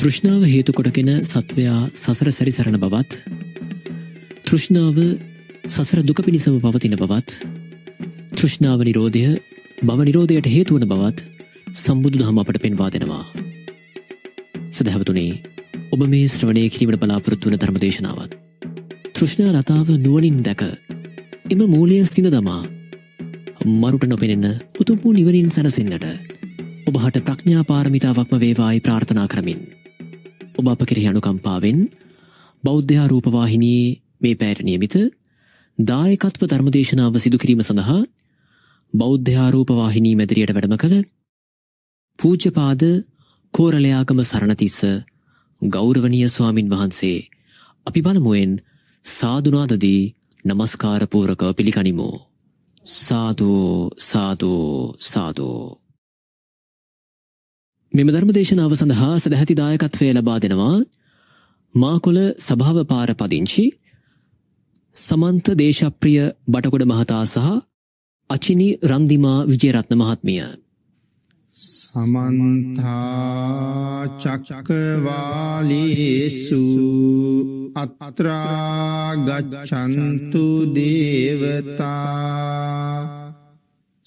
තෘෂ්ණාව හේතු කොටගෙන සත්වයා සසර සැරි සරණ බවත් තෘෂ්ණාව සසර දුක පිණිසම පවතින බවත් තෘෂ්ණාව නිරෝධය බව නිරෝධයට හේතුවන බවත් සම්බුදු දහම අපට පෙන්වා දෙෙනවා. සදැහවතුනේ ඔබ මේ ශ්‍රවණය කිරීමට බලාපොරොත්තුවන ධර්මදේශනාවත්. තෘෂ්ණා රතාව නුවනින් දැක එම මූලිය සින දමා මරුට නොපෙනෙන්න උතුම්පු නිවනින් සැනසෙන්න්නට ඔබහට ප්‍රඥා පාරමිතාවක්ම වේවායි ප්‍රාර්ථනා කරමින්. ඔබ අප කෙරෙහි අනුකම්පාවෙන් බෞද්ධයා රූපවාහිනයේ මේ පැයට නියමිත දායකත්ව ධර්මදේශනාව සිදු කිරීම සඳහා බෞද්ධයා රූපවාහිනී මැදිරියට වැඩම කළ පූජ්‍යපාද කෝරළයාගම සරණතිස්ස ගෞරවනීය ස්වාමින් වහන්සේ අපි බලමුෙන් සාදුනාදදී নমස්කාර පූරකව පිළිගනිමු සාදු සාදු සාදු මෙම ධර්මදේශනාව සඳහා සැදැහැති දායකත්වය ලබා දෙනවා මාකොල සභාව පාර පදිංචි සමන්ත දේශප්‍රිය බටකොඩ මහතා සහ අචිනි රන්දිමා විජයරත්න මහත්මිය. සමන්තාචක්චකවාලිසු අත්රාගච්චන්තු දේවතා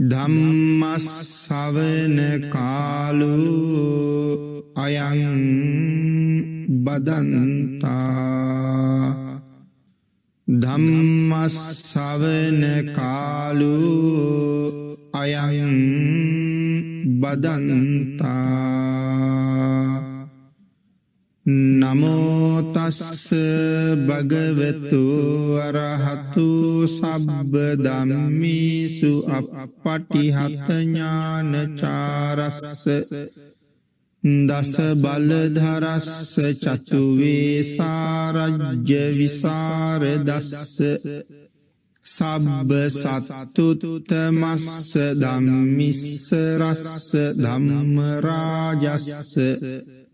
ධම්මස්සවන කාලු අයං බදනන්තා ධම්මස්සවන කාලු අයං බදනන්තා නමෝතස්ස භගවතු අරහතු සබ්බ දම්මිසු අපපටිහතඥානචාරස්ස දස බලධරස්ස චතුවේ සාරජ්‍ය විසාර දස්ස සබ්බ සත්තුතුතමස්ස දම්මිස්ස රස්ස ධම්මරාජස්ස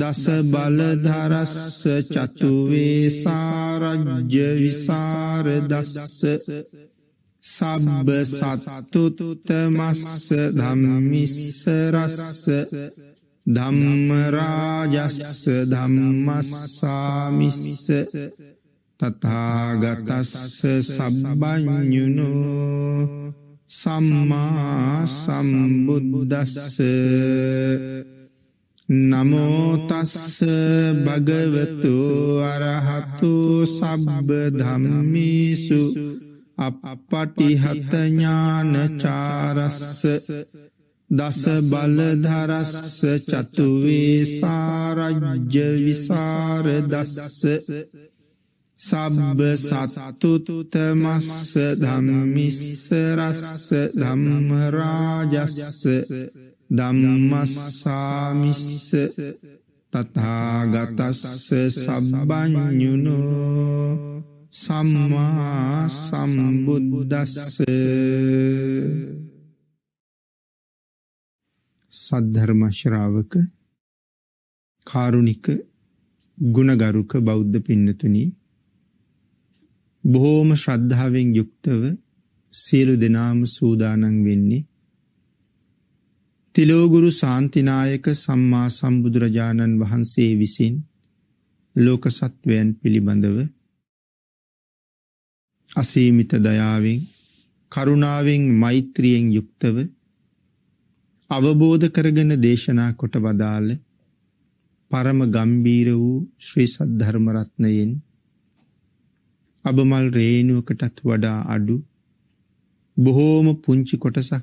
දස බලධරස්ස චතුවේ සාරජ්‍ය විසාර දස්ස සබ්බ සත්තුතුතමස්ස ධම්මිස්සරස්ස ධම්මරාජස්ස ධම්මස්සාමිස්ස තතාගතස්ස සබ්බඥුණෝ සම්මා සම්බුදුදස්ස නමෝතස්ස භගවතු අරහතු සබ්බ ධම්මිසු අපපටිහතඥානචාරස්ස දස බලධරස්ස චතුවේ සාරජ්‍ය විසාර දස්ස සබ්බ සත්තුතුතමස්ස ධම්මිස්ස රස්ස ධම්මරාජස්ස ධම්මස්සාමිස්ස තතාගතස්ස සබ්බඥුණු සම්මා සම්බුද්දස්ස සද්ධර්මශ්‍රාවක කාරුණික ගුණගරුක බෞද්ධ පින්නතුනී බොහෝම ශ්‍රද්ධාවෙන් යුක්තව සියලු දෙනාම සූදානම් වෙන්නේ තිලෝගුරු සාන්තිනායක සම්මා සම්බුදුරජාණන් වහන්සේ විසින් ලෝක සත්වයන් පිළිබඳව අසීමිත දයාවෙන් කරුණාවෙන් මෛත්‍රියෙන් යුක්තව අවබෝධ කරගෙන දේශනා කොට වදාළ පරම ගම්බීර වූ ශ්‍රී සද්ධර්ම රත්නයෙන් අබමල් රේණුවකටත් වඩා අඩු බොහෝම පුංචි කොටසක්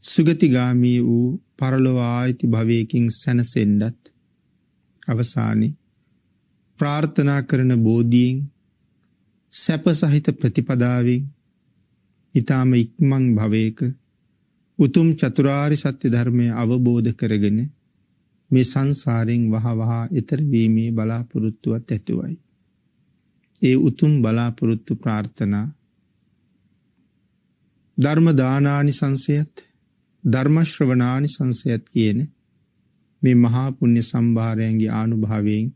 සුගතිගාමී වූ පරලොවායිති භවයකින් සැනසෙන්ඩත් අවසානි ප්‍රාර්ථනා කරන බෝධීෙන් සැප සහිත ප්‍රතිපදාවෙන් ඉතාම ඉක්මං භවයක උතුම් චතුරාරි සත්‍ය ධර්මය අවබෝධ කරගෙන මේ සංසාරෙන් වහවහා එතරවීමේ බලාපොරොත්තුවත් ඇතුවයි. ඒ උතුම් බලාපොරොත්තු ප්‍රාර්ථනා ධර්ම දානානි සංසයත් ධර්මශ්‍රවනානි සංසයත් කියන මේ මහා පුුණ්‍ය සම්භාරයන්ගේ ආනුභාවයෙන්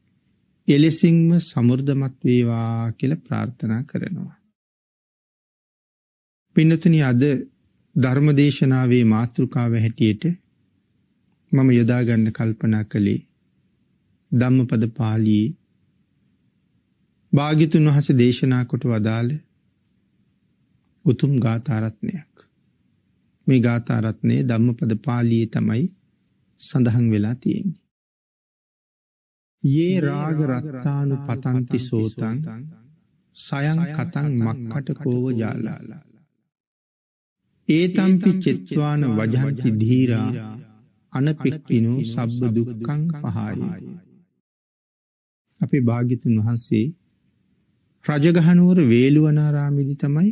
එලෙසිංම සමුර්ධමත් වේවා කියල ප්‍රාර්ථනා කරනවා. පින්නතුනි අද ධර්මදේශනාවේ මාතෘකාව හැටියට මම යොදාගන්න කල්පනා කළේ ධම්මපද පාලී භාගිතුන් වහස දේශනා කොට වදාළ උතුම් ගාතාරත්නයක්. මේ ගාථාරත්නය ධම්මපද පාලියේ තමයි සඳහන් වෙලා තියෙන්නේ. යේ රාග රත්තානු පතන්ති සෝතන් සයන් කතන් මක්කට කෝව ජාලාලා. ඒතම්පි චෙත්වාන වජහන්ති ධීරා අනපික්කිනු සබ්බ දුක්කං පහාය. අපේ භාගිතුන් වහන්සේ රජගහනුවර වේළුවනාරාමිදි තමයි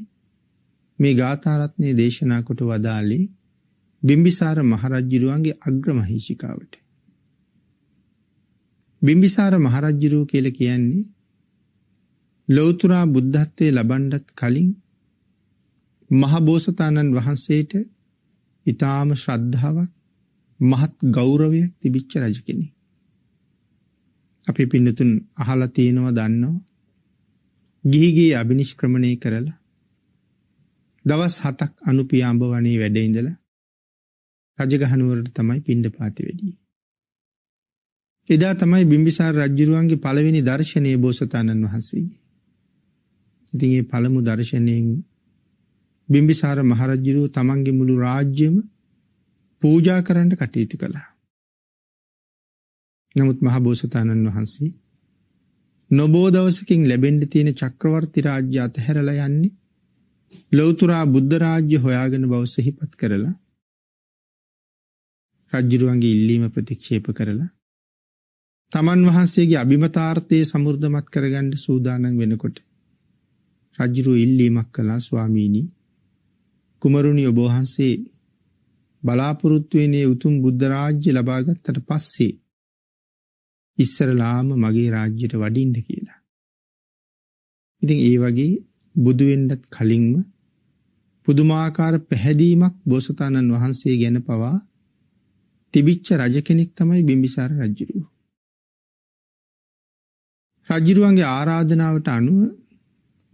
මේ ගාථාරත්නය දේශනා කොට වදාලේ බිම්බිසාර මහරජ්ජිරුවන්ගේ අග්‍රමහීෂිකාවට. බිම්බිසාර මහරජ්ජිරුව කියල කියන්නේ ලෝතුරා බුද්ධත්වය ලබන්ඩත් කලින් මහබෝසතාණන් වහන්සේට ඉතාම ශ්‍රද්ධාව මහත් ගෞරවය තිබිච්ච රජකෙනෙ. අපි පින්නතුන් අහලා තියෙනවා දන්නවා ගිහිගේ අභිනිෂ්ක්‍රමණය කරලා දවස් හතක් අනුපියාම්ඹ වනේ වැඩඉඳල රජගහනුවරට තමයි පිණ්ඩ පාති වැඩී. එදා තමයි බිම්බිසාර රජ්ජිරුවන්ගේ පළවෙනි දර්ශනය බෝසතාණන් වහන්සේගේ. ඉතින් ඒ පළමු දර්ශනයෙන් බිම්බිසාර මහරජ්ජිරුව තමන්ගේ මුළු රාජ්‍යම පූජා කරන්න කටයුතු කළා. නමුත් මහබෝසතාණන් වහන්සේ නොබෝදවසකින් ලැබෙන්ඩ තියෙන චක්‍රවර්ති රාජ්‍ය අතහැරලා යන්නේ ලොවතුරා බුද්ධරාජ්‍ය හොයාගෙන බවසහිපත් කරලා රජ්ජිරුවන්ගේ ඉල්ලීම ප්‍රතික්ෂේප කරලා තමන් වහන්සේගේ අභිමතාර්ථය සමුෘර්ධමත් කරගණ්ඩ සූදානන් වෙනකොට රජ්ජිරුව ඉල්ලීමක් කලා ස්වාමීණී කුමරුණි ඔබෝහන්සේ බලාපොරොත්තුවනේ උතුම් බුද්ධරාජ්‍ය ලබාගත්තට පස්සේ ඉස්සරලාම මගේ රාජ්‍යයට වඩින්ඩ කියලා. ඉතින් ඒ වගේ බුදුුවෙන්ඩත් කලින්ම පුදුමාකාර පැහැදීමක් බෝසතාණන් වහන්සේ ගැන පවා තිබිච්ච රජ කෙනෙක් තමයි බිම්බිසාර රජුරුව. රජුරුවන්ගේ ආරාධනාවට අනුව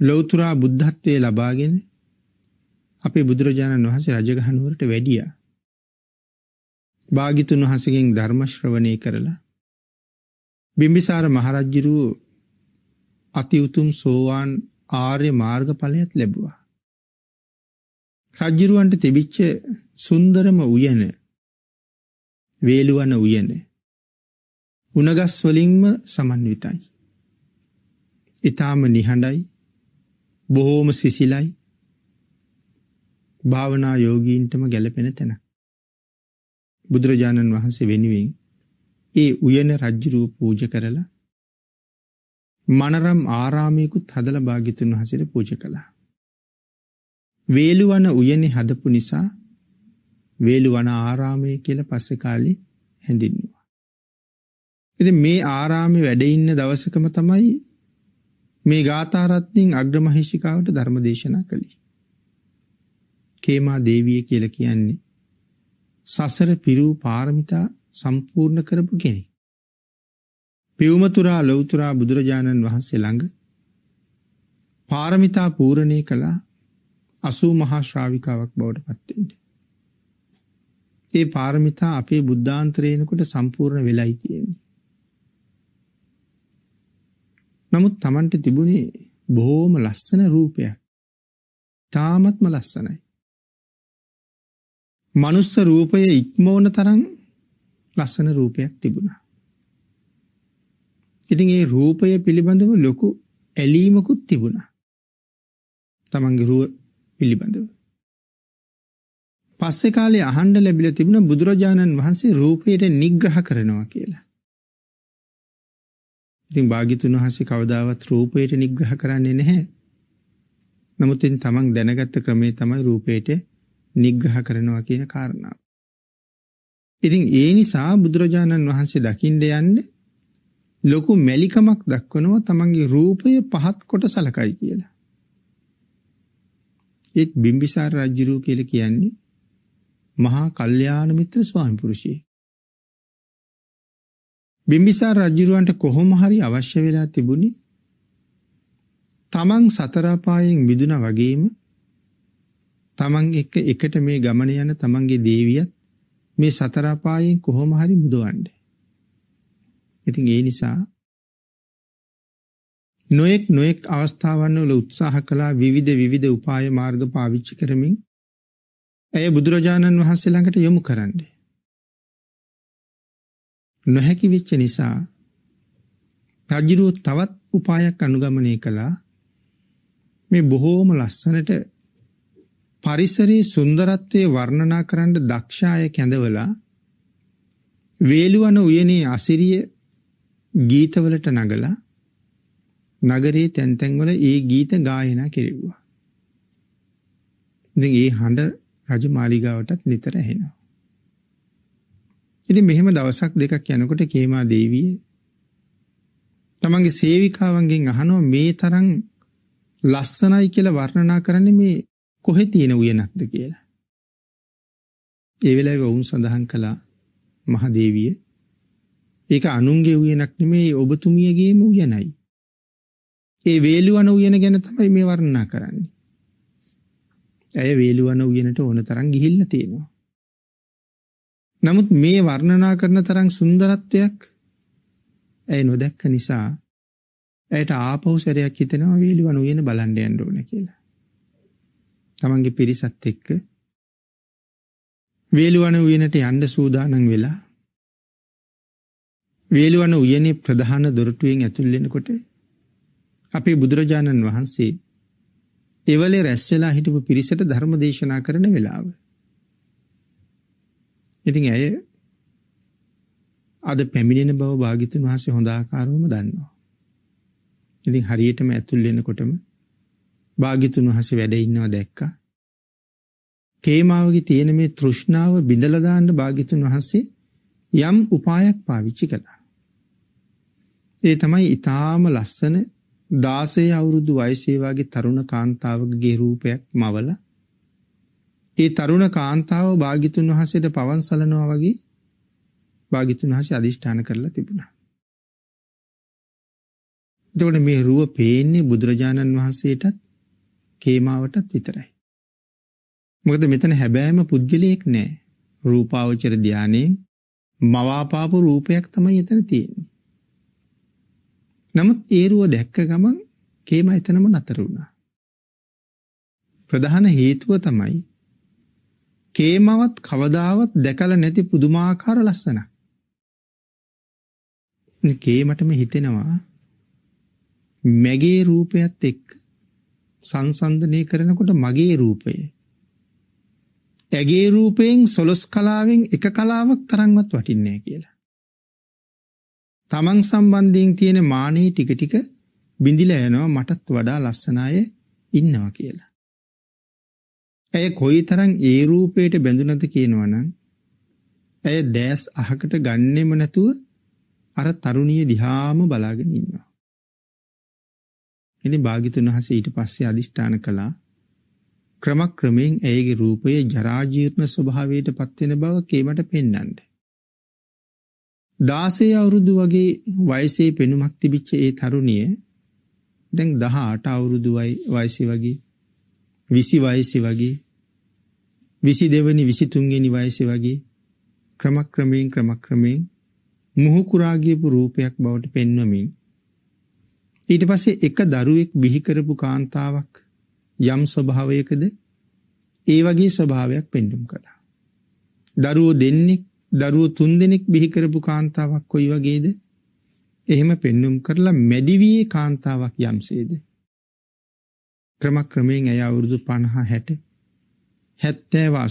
ලෞතර බුද්ධත්වයේ ලබාගෙන අපේ බුදුරජාණන් වහන්සේ රජගහ නුවරට වැඩියා. භාග්‍යතුන් වහන්සේගෙන් ධර්ම ශ්‍රවණය කරලා බිම්බිසාර මහරජුරුව අති උතුම් සෝවාන් ආර්ය මාර්ගඵලයත් ලැබුවා. රජ්ජුරුවන්ට තිබිච්ච සුන්දරම උයන වේලුවන උයන උණගස් වලින්ම සමන්විතයි. ඊටාම නිහඬයි බොහෝම සිසිලයි භාවනා යෝගීන්ටම ගැලපෙන තැන. බුදුරජාණන් වහන්සේ වෙනුවෙන් ඒ උයන රජ්ජුරුව පූජ කරලා මනරම් ආරාමයකුත් හදලා භාග්‍යතුන් වහන්සේට පූජ කළා. වේලුවන උයනේ හදපු නිසා වේලුවන ආරාමය කියලා පස්සේ කාලේ හැඳින්වුවා. ඉතින් මේ ආරාමේ වැඩ ඉන්න දවසකම තමයි මේ ගාථාරත්නින් අග්‍රමහිෂිකාවට ධර්ම දේශනා කළේ. කේමා දේවිය කියලා කියන්නේ සසර පිරූ පාරමිතා සම්පූර්ණ කරපු කෙනෙක්. පියුමතුරා ලෞතුරා බුදුරජාණන් වහන්සේ ළඟ පාරමිතා පූර්ණේ කළා අසූ මහා ශ්‍රාවිකාවක් බවට පත්තෙන්ට. ඒ පාරමිතා අපේ බුද්ධාන්තරයනකොට සම්පූර්ණ වෙලායි තියෙන්නේ. නමුත් තමන්ට තිබුණේ බොහෝම ලස්සන රූපයක් තාමත්ම ලස්සනයි. මනුස්ස රූපය ඉක්මෝන තරන් ලස්සන රූපයක් තිබුණා. ඉතින් ඒ රූපය පිළිබඳව ලොකු ඇලීමකුත් තිබුණා. තමන්ගේ පිළිබඳව. පස්සේ කාලේ අහන්න ලැබිලා තිබුණ බුදුරජාණන් වහන්සේ රූපයට නිග්‍රහ කරනවා කියලා. ඉතින් භාග්‍යතුන් වහන්සේ කවදාවත් රූපයට නිග්‍රහ කරන්නේ නැහැ. නමුත් ඉතින් තමන් දැනගත්ත ක්‍රමේ තමයි රූපයට නිග්‍රහ කරනවා කියන කාරණාව. ඉතින් ඒ නිසා බුදුරජාණන් වහන්සේ දකින්න යන්නේ ලොකු මැලිකමක් දක්වනවා තමන්ගේ රූපය පහත් කොට සලකයි කියලා. ඒත් බිම්බිසාර රජුරෝ කියලා කියන්නේ මහා කල්යාණ මිත්‍ර ස්වාමිපුරුෂයෙක්. බිම්බිසාර රජුරවන්ට කොහොම හරි අවශ්‍ය වෙලා තිබුණේ තමන් සතර පායෙන් මිදුණා වගේම තමන් එක්ක එකට මේ ගමන යන තමන්ගේ දේවියත් මේ සතර පායෙන් කොහොම හරි මුදවන්න. ඉතින් ඒ නිසා නොයෙක් නොයෙක් අවස්ථාවන් වල උත්සාහ කළා විවිධ විවිධ උපාය මාර්ග පාවිච්චි කරමින් ඇය බුදුරජාණන් වහන්සේ ළඟට යොමු කරන්නේ. නොහැකි වෙච්ච නිසා රජිරුව තවත් උපායක් අනුගමනය කළා මේ බොහෝම ලස්සනට පරිසරයේ සුන්දරත්වය වර්ණනා කරන්න දක්ෂාය කැඳවලා වේලුවන උයනේ අසිරිය ගීතවලට නගලා නගරයේ තැන් තැන් වල ඒ ගීත ගායනා කෙරෙව්වා. ඉතින් ඒ හඬ රජු මාලිගාවටත් නිතර ඇහෙනවා. ඉතින් මෙහෙම දවසක් දෙකක් යනකොට කේමා දේවිය තමන්ගේ සේවිකාවන්ගෙන් අහනවා මේ තරම් ලස්සනයි කියලා වර්ණනා කරන්නේ මේ කොහෙ තියෙන උයනක්ද කියලා. ඒ වෙලාවේ වුන් සඳහන් කළා මහදේවිය ඒක අනුන්ගේ උයනක් නෙමේ ඔබතුමියගේම උයනයි. ඒ වේලුවන උයන ගැන තමයි මේ වර්ණනා කරන්නේ. ඇය වේලුවන උයනට ඕන තරම් ගිහිල්ලා තියෙනවා. නමුත් මේ වර්ණනා කරන තරම් සුන්දරත්වයක් ඇය නොදැක්ක නිසා ඇයට ආපහු සැරයක් හිතෙනවා වේලුවන උයන බලන්න යන්න ඕන කියලා. තමන්ගේ පිරිසත් එක්ක වේලුවන උයනට යන්න සූදානම් වෙලා වේලුවන උයනේ ප්‍රධාන දොරටුවෙන් ඇතුල් වෙනකොට අපේ බුදුරජාණන් වහන්සේ එවලේ රැස් වෙලා හිටපු පිරිසට ධර්ම දේශනා කරන වෙලාව. ඉතින් ඇය අද පැමිණෙන බව භාගිතුන් වහන්සේ හොඳ ආකාරවම දන්නවා. ඉතින් හරියටම ඇතුල් වෙනකොටම භාගිතුන් වහන්සේ වැඩ ඉන්නවා දැක්කා. කේමාවගේ තියෙන මේ තෘෂ්ණාව බිඳලා දාන්න භාගිතුන් වහන්සේ යම් උපායක් පාවිච්චි කළා. ඒ තමයි ඊටාම ලස්සන දාසේ අවුරුදු වයිසේවාගේ තරුණ කාන්තාවගේ රූපයක් මවල ඒ තරුණ කාන්තාව භාගිතුන් වහසට පවන් සලනවා වගේ භාගිතුන් වහස අධිෂ්ඨාන කරලා තිබුණා. දොට මේ රුව පේන්නේ බුදුරජාණන් වහන්සේටත් කේමාවටත් විතරයි. මොකද මෙතන හැබෑම පුද්ගලයෙක් නෑ රූපාවචර ධ්‍යානයෙන් මවාපාපු රූපයක් තමයි එතන තියෙන්නේ. නමුත් ඒරුව දැක්ක ගමන් කේම එතනම නතර වුණා. ප්‍රධාන හේතුව තමයි කේමවත් කවදාවත් දැකලා නැති පුදුමාකාර ලස්සනක්. කේමටම හිතෙනවා මගේ රූපයත් එක්ක සංසන්දනය කරනකොට මගේ රූපය ඇගේ රූපයෙන් සොලොස් කලාවෙන් එක කලාවක් තරම්වත් වටින්නේ කියලා. තමන් සම්බන්ධයෙන් තියෙන මානයේ ටික ටික බිඳිලා යනවා මටත් වඩා ලස්සන අය ඉන්නවා කියලා. ඇය කොයිතරම් ඒ රූපයට බැඳුනද කියනවනම් ඇය දැස් අහකට ගන්නෙම නැතුව අර තරුණිය දිහාම බලාගෙන ඉන්නවා. ඉතින් භාග්‍යතුන් වහන්සේ ඊට පස්සේ අදිෂ්ඨාන කළා ක්‍රමක්‍රමයෙන් ඇයගේ රූපය ජරා ජීර්ණ ස්වභාවයට පත්වෙන බව කේමට පෙන්වන්නේ. දාසේ අවුරුදු වගේ වයසේ පෙනුමක් තිබිච්ච ඒ තරුණිය දැන් දහ අට අවුරුදු වයසි වගේ විසි වයසි වගේ විසි දෙවනි විසිතුන්ගෙනි වයසි වගේ ක්‍රමක්‍රමයෙන් ක්‍රමක්‍රමයෙන් මුහුකුරාගියපු රූපයක් බවට පෙන්වමින් ඊට පස්සේ එක දරුවෙක් බිහිකරපු කාන්තාවක් යම් ස්වභාවයකද ඒ වගේ ස්වභාවයක් පෙන්ඩුම් කළා. දරුවෝ දෙන්නෙක් දරුවෝ තුන්දෙනෙක් බිහි කරපු කාන්තාවක් කොයි වගේද? එහෙම පෙන්눔 කරලා මැදිවියේ කාන්තාවක් යම්සේද? ක්‍රමක්‍රමයෙන් ඇය අවුරුදු 50 60 70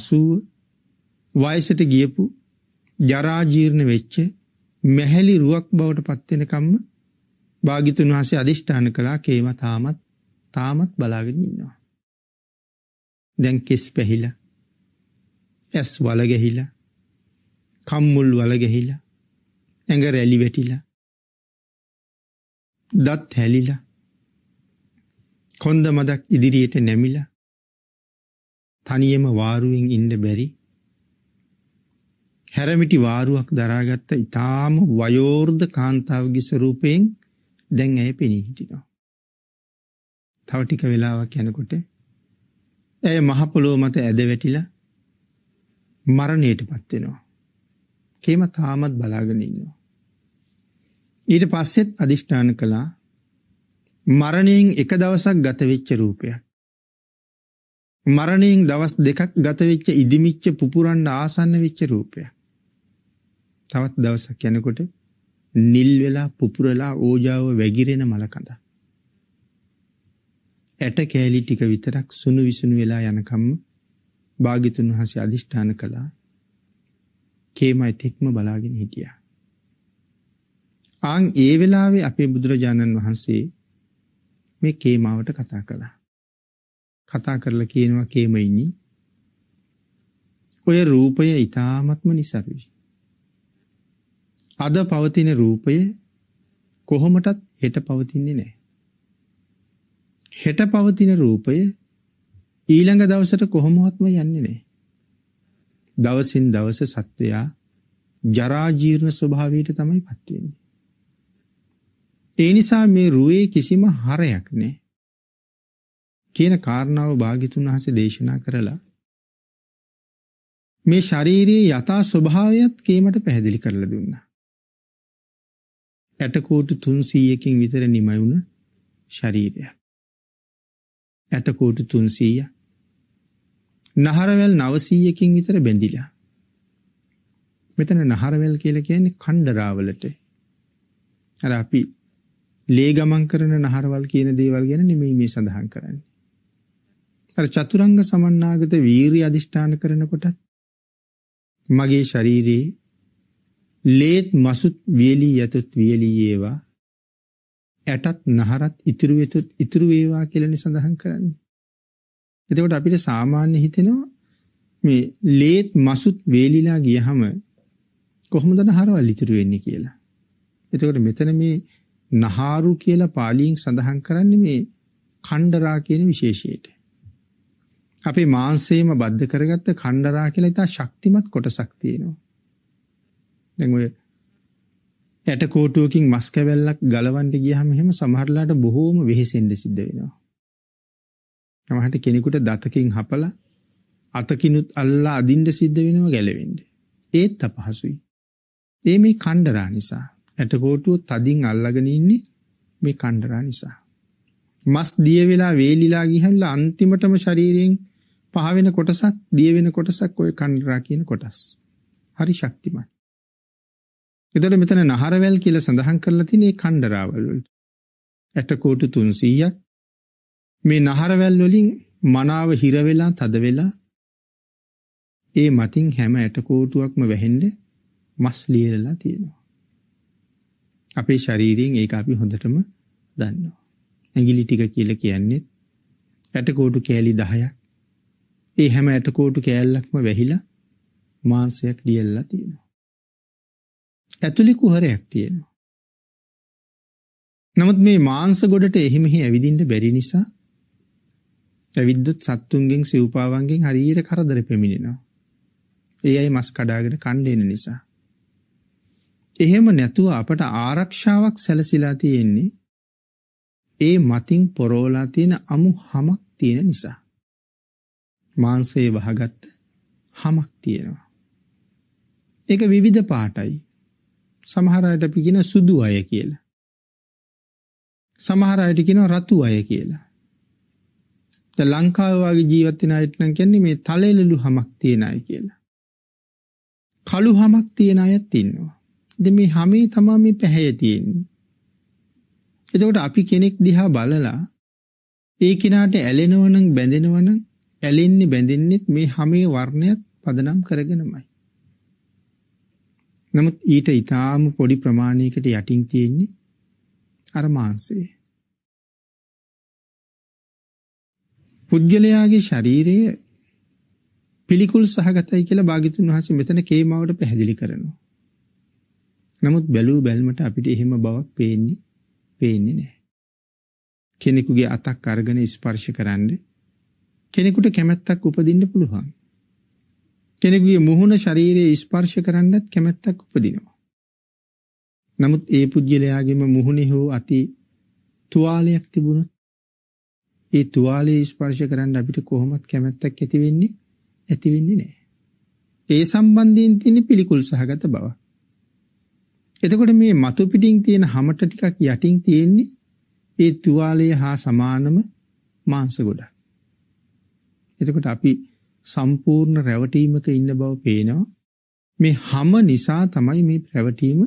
වයසට ගියපු ජරා ජීර්ණ වෙච්ච මැහැලි රුවක් බවට පත් වෙනකම්ම භාග්‍යතුන් වහන්සේ අදිෂ්ඨාන කළා කේම තාමත් තාමත් බලාගෙන ඉන්නවා. දැන් කෙස් පැහිලා ඇස් වල ගැහිලා කම්මුල් වලගැහිලා ඇඟ රැලි වැටිලා දත් හැලිලා කොන්ද මදක් ඉදිරියට නැමිලා තනියම වාරුවෙන් ඉන්න බැරි හැරමිටි වාරුවක් දරාගත්ත ඉතාම වයෝර්ධ කාන්තාවගේ ස්වරූපයෙන් දැන් ඇය පෙනී හිටිනවා. තව ටික වෙලාවක් යනකොට ඇය මහපොළොව මත ඇද වැටිලා මරණයට පත්වෙනවා. එක්කේම තාමත් බලාගෙන ඉන්නවා. ඊට පස්සෙත් අධිෂ්ඨාන කළා මරණයෙන් එක දවසක් ගතවෙච්ච රූපය. මරණයෙන් දවස් දෙකක් ගතවෙච්ච ඉදිමිච්ච පුපුරන්න ආසන්න වෙච්ච රූපය. තවත් දවසක් යනකොට නිල් වෙලා පුපුරලා ඕජාව වැගිරෙන මලකඳ. ඇට කෑලි ටික විතරක් සුණු විසුණු වෙලා යනකම් භාගිතුන් වහන්සේ අධිෂ්ඨාන කළා කේමයි තික්ම බලාගෙන හිටියා. ආන් ඒ වෙලාවේ අපේ බුදුරජාණන් වහන්සේ මේ කේමාවට කතා කළා. කතා කරලා කියනවා කේමයිනි. ඔය රූපය ඊ타මත්ම નિસරුයි. අද පවතින රූපය කොහොමටත් හෙට පවතින්නේ නැහැ. හෙට පවතින රූපය ඊළඟ දවසට කොහොමවත්ම යන්නේ නැහැ. දවසින් දවස සත්වයා ජරාජීර්ණ ස්වභාවයට තමයි පත්වෙන්නේ. ඒ නිසා මේ රුවේ කිසිම හරයක් නෑ. කියන කාරණාව භාගිතුන් වහස දේශනා කරලා මේ ශරීරයේ යථා ස්වභාවයත් කීමට පැහැදිලි කරලා දුන්නා. ඇටකෝටු 300කින් විතර නිමයුණ ශරීරයක්. ඇටකෝටු 300 නහරවැල් නවසීයකින් විතර බැඳිලා. මෙතන නහරවැල් කියල කියන්නේ කණ්ඩරාවලට. අර අපි ලේ ගමන් කරන නහරවල් කියන දේවල් ගැන නෙමෙයි මේ සඳහන් කරන්නේ. අර චතුරංග සමන්නාගත වීරිය අදිෂ්ඨාන කරනකොටත් මගේ ශරීරයේ ලේත් මසුත් වියලී යතුත් වියලී ඒවා ඇටත් නහරත් ඉතුරු වෙතුත් ඉතුරු වේවා කියලා සඳහන් කරන්නේ. එතකොට අපිට සාමාන්‍ය හිතෙනවා මේ ලේත් මසුත් වේලිලා ගියහම කොහොමද නහරවල් ඉතුරු වෙන්නේ කියලා. එතකොට මෙතන මේ නහාරු කියලා පාලියෙන් සඳහන් කරන්නේ මේ කණ්ඩරා කියන විශේෂයට. අපේ මාංශයේම බද්ධ කරගත්ත කණ්ඩරා කියලා ඉතා ශක්තිමත් කොටසක් තියෙනවා. දැන් ඔය ඇටකෝටුවකින් මස් කැවැල්ලක් ගලවන්න ගියහම එහෙම සමහරලාට බොහෝම වෙහෙසෙන්න සිද්ධ වෙනවා. නමහට කෙනෙකුට දතකින් හපලා අතකිනුත් අල්ලා අදින්ඩ සිද්ධ වෙනවා ගැලවෙන්ඩ. ඒත් අපහසුයි. ඒ මේ කණ්ඩරා නිසා ඇටකෝටුව තදින් අල්ලගෙන ඉන්නේ මේ කණ්ඩරා නිසා. මස් දිය වෙලා වේලිලා ගිහල්ල අන්තිමටම ශරීරයෙන් පහවෙන කොටසක් දිය වෙන කොටසක් ඔය කණ්ඩරා කියන කොටස්. හරි ශක්තිමත්. එතකොට මෙතන නහරවැල් කියලා සඳහන් කරලා තියෙන මේ කණ්ඩරාවල් වලට ඇටකෝටු 300ක් මේ නහරවැල් වලින් මනාව හිරවෙලා තදවෙලා ඒ මතින් හැම ඇටකෝටුවක්ම වැහෙන්ඩ මස් ලියරලා තියෙනවා. අපේ ශරීරයෙන් ඒක අපි හොඳටම දන්නවා. ඇගිලි ටික කියල කියන්නේෙත් ඇටකෝටු කෑලි දහයක් ඒ හැම ඇටකෝටු කෑල්ලක්ම වැහිලා මාන්සයක් ලියල්ලා තියෙනවා. ඇතුලි කුහරයක් තියෙනවා. නමුත් මේ මාංස ගොඩට එහෙමෙහි ඇවිදින්ට බැරි නිසා පැවිද්දොත් සත්තුන්ගෙන් සිව්පාවන්ගෙන් හරියට කරදර පැමිණෙනවා. ඒ අයි මස් කඩාගෙන කණ්ඩෙන නිසා. එහෙම නැතුව අපට ආරක්ෂාවක් සැලසිලා තියෙන්නේ ඒ මතින් පොරෝලා තියෙන අමු හමක් තියෙන නිසා. මාංසයේ වහගත්ත හමක් තියෙනවා. ඒක විවිධ පාටයි. සමහර අයට අපි කියන සුදු අය කියලා. සමහර අයට කියන රතු අය කියලා. ලංකාව වගේ ජීවත් වෙන අයට නම් කියන්නේ මේ තලෙලලු හමක් තියන අය කියලා. කළු හමක් තියන අයත් ඉන්නවා. ඉතින් මේ හැමේ තමයි මේ පැහැය තියෙන්නේ. එතකොට අපි කෙනෙක් දිහා බලලා ඒ කෙනාට ඇලෙනවනම් බැඳෙනවනම් ඇලෙන්නේ බැඳෙන්නේ මේ හැමේ වර්ණයත් පදනම් කරගෙනමයි. නමුත් ඊට ඊටාම පොඩි ප්‍රමාණයකට යටින් තියෙන්නේ අර මාංශය. පුද්ගලයාගේ ශරීරය පිළිකුල් සහගතයි කියලා භාග්‍යතුන් වහන්සේ මෙතන කේමාවට පැහැදිලි කරනවා. නමුත් බැලූ බැල්මට අපිට එහෙම බවක් පේන්නේ පේන්නේ නැහැ. කෙනෙකුගේ අතක් අරගෙන ස්පර්ශ කරන්න කෙනෙකුට කැමැත්තක් උපදින්න පුළුවන්. කෙනෙකුගේ මුහුණ ශරීරයේ ස්පර්ශ කරන්නත් කැමැත්තක් උපදිනවා. නමුත් ඒ පුද්ගලයාගේම මුහුණේ හෝ අති තුවාලයක් තිබුණොත් ඒ තුවාලේ ස්පර්ශ කරන්න අපිට කොහොමත් කැමැත්තක් ඇති වෙන්නේ ඇති වෙන්නේ නැහැ. ඒ සම්බන්ධයෙන් තියෙන පිළිකුල් සහගත බව. එතකොට මේ මතු පිටින් තියෙන හැමට ටිකක් යටින් තියෙන්නේ ඒ තුවාලය හා සමානම මාංශ ගොඩක්. එතකොට අපි සම්පූර්ණ රැවටීමක ඉන්න බව පේනවා. මේ හැම නිසා තමයි මේ රැවටීම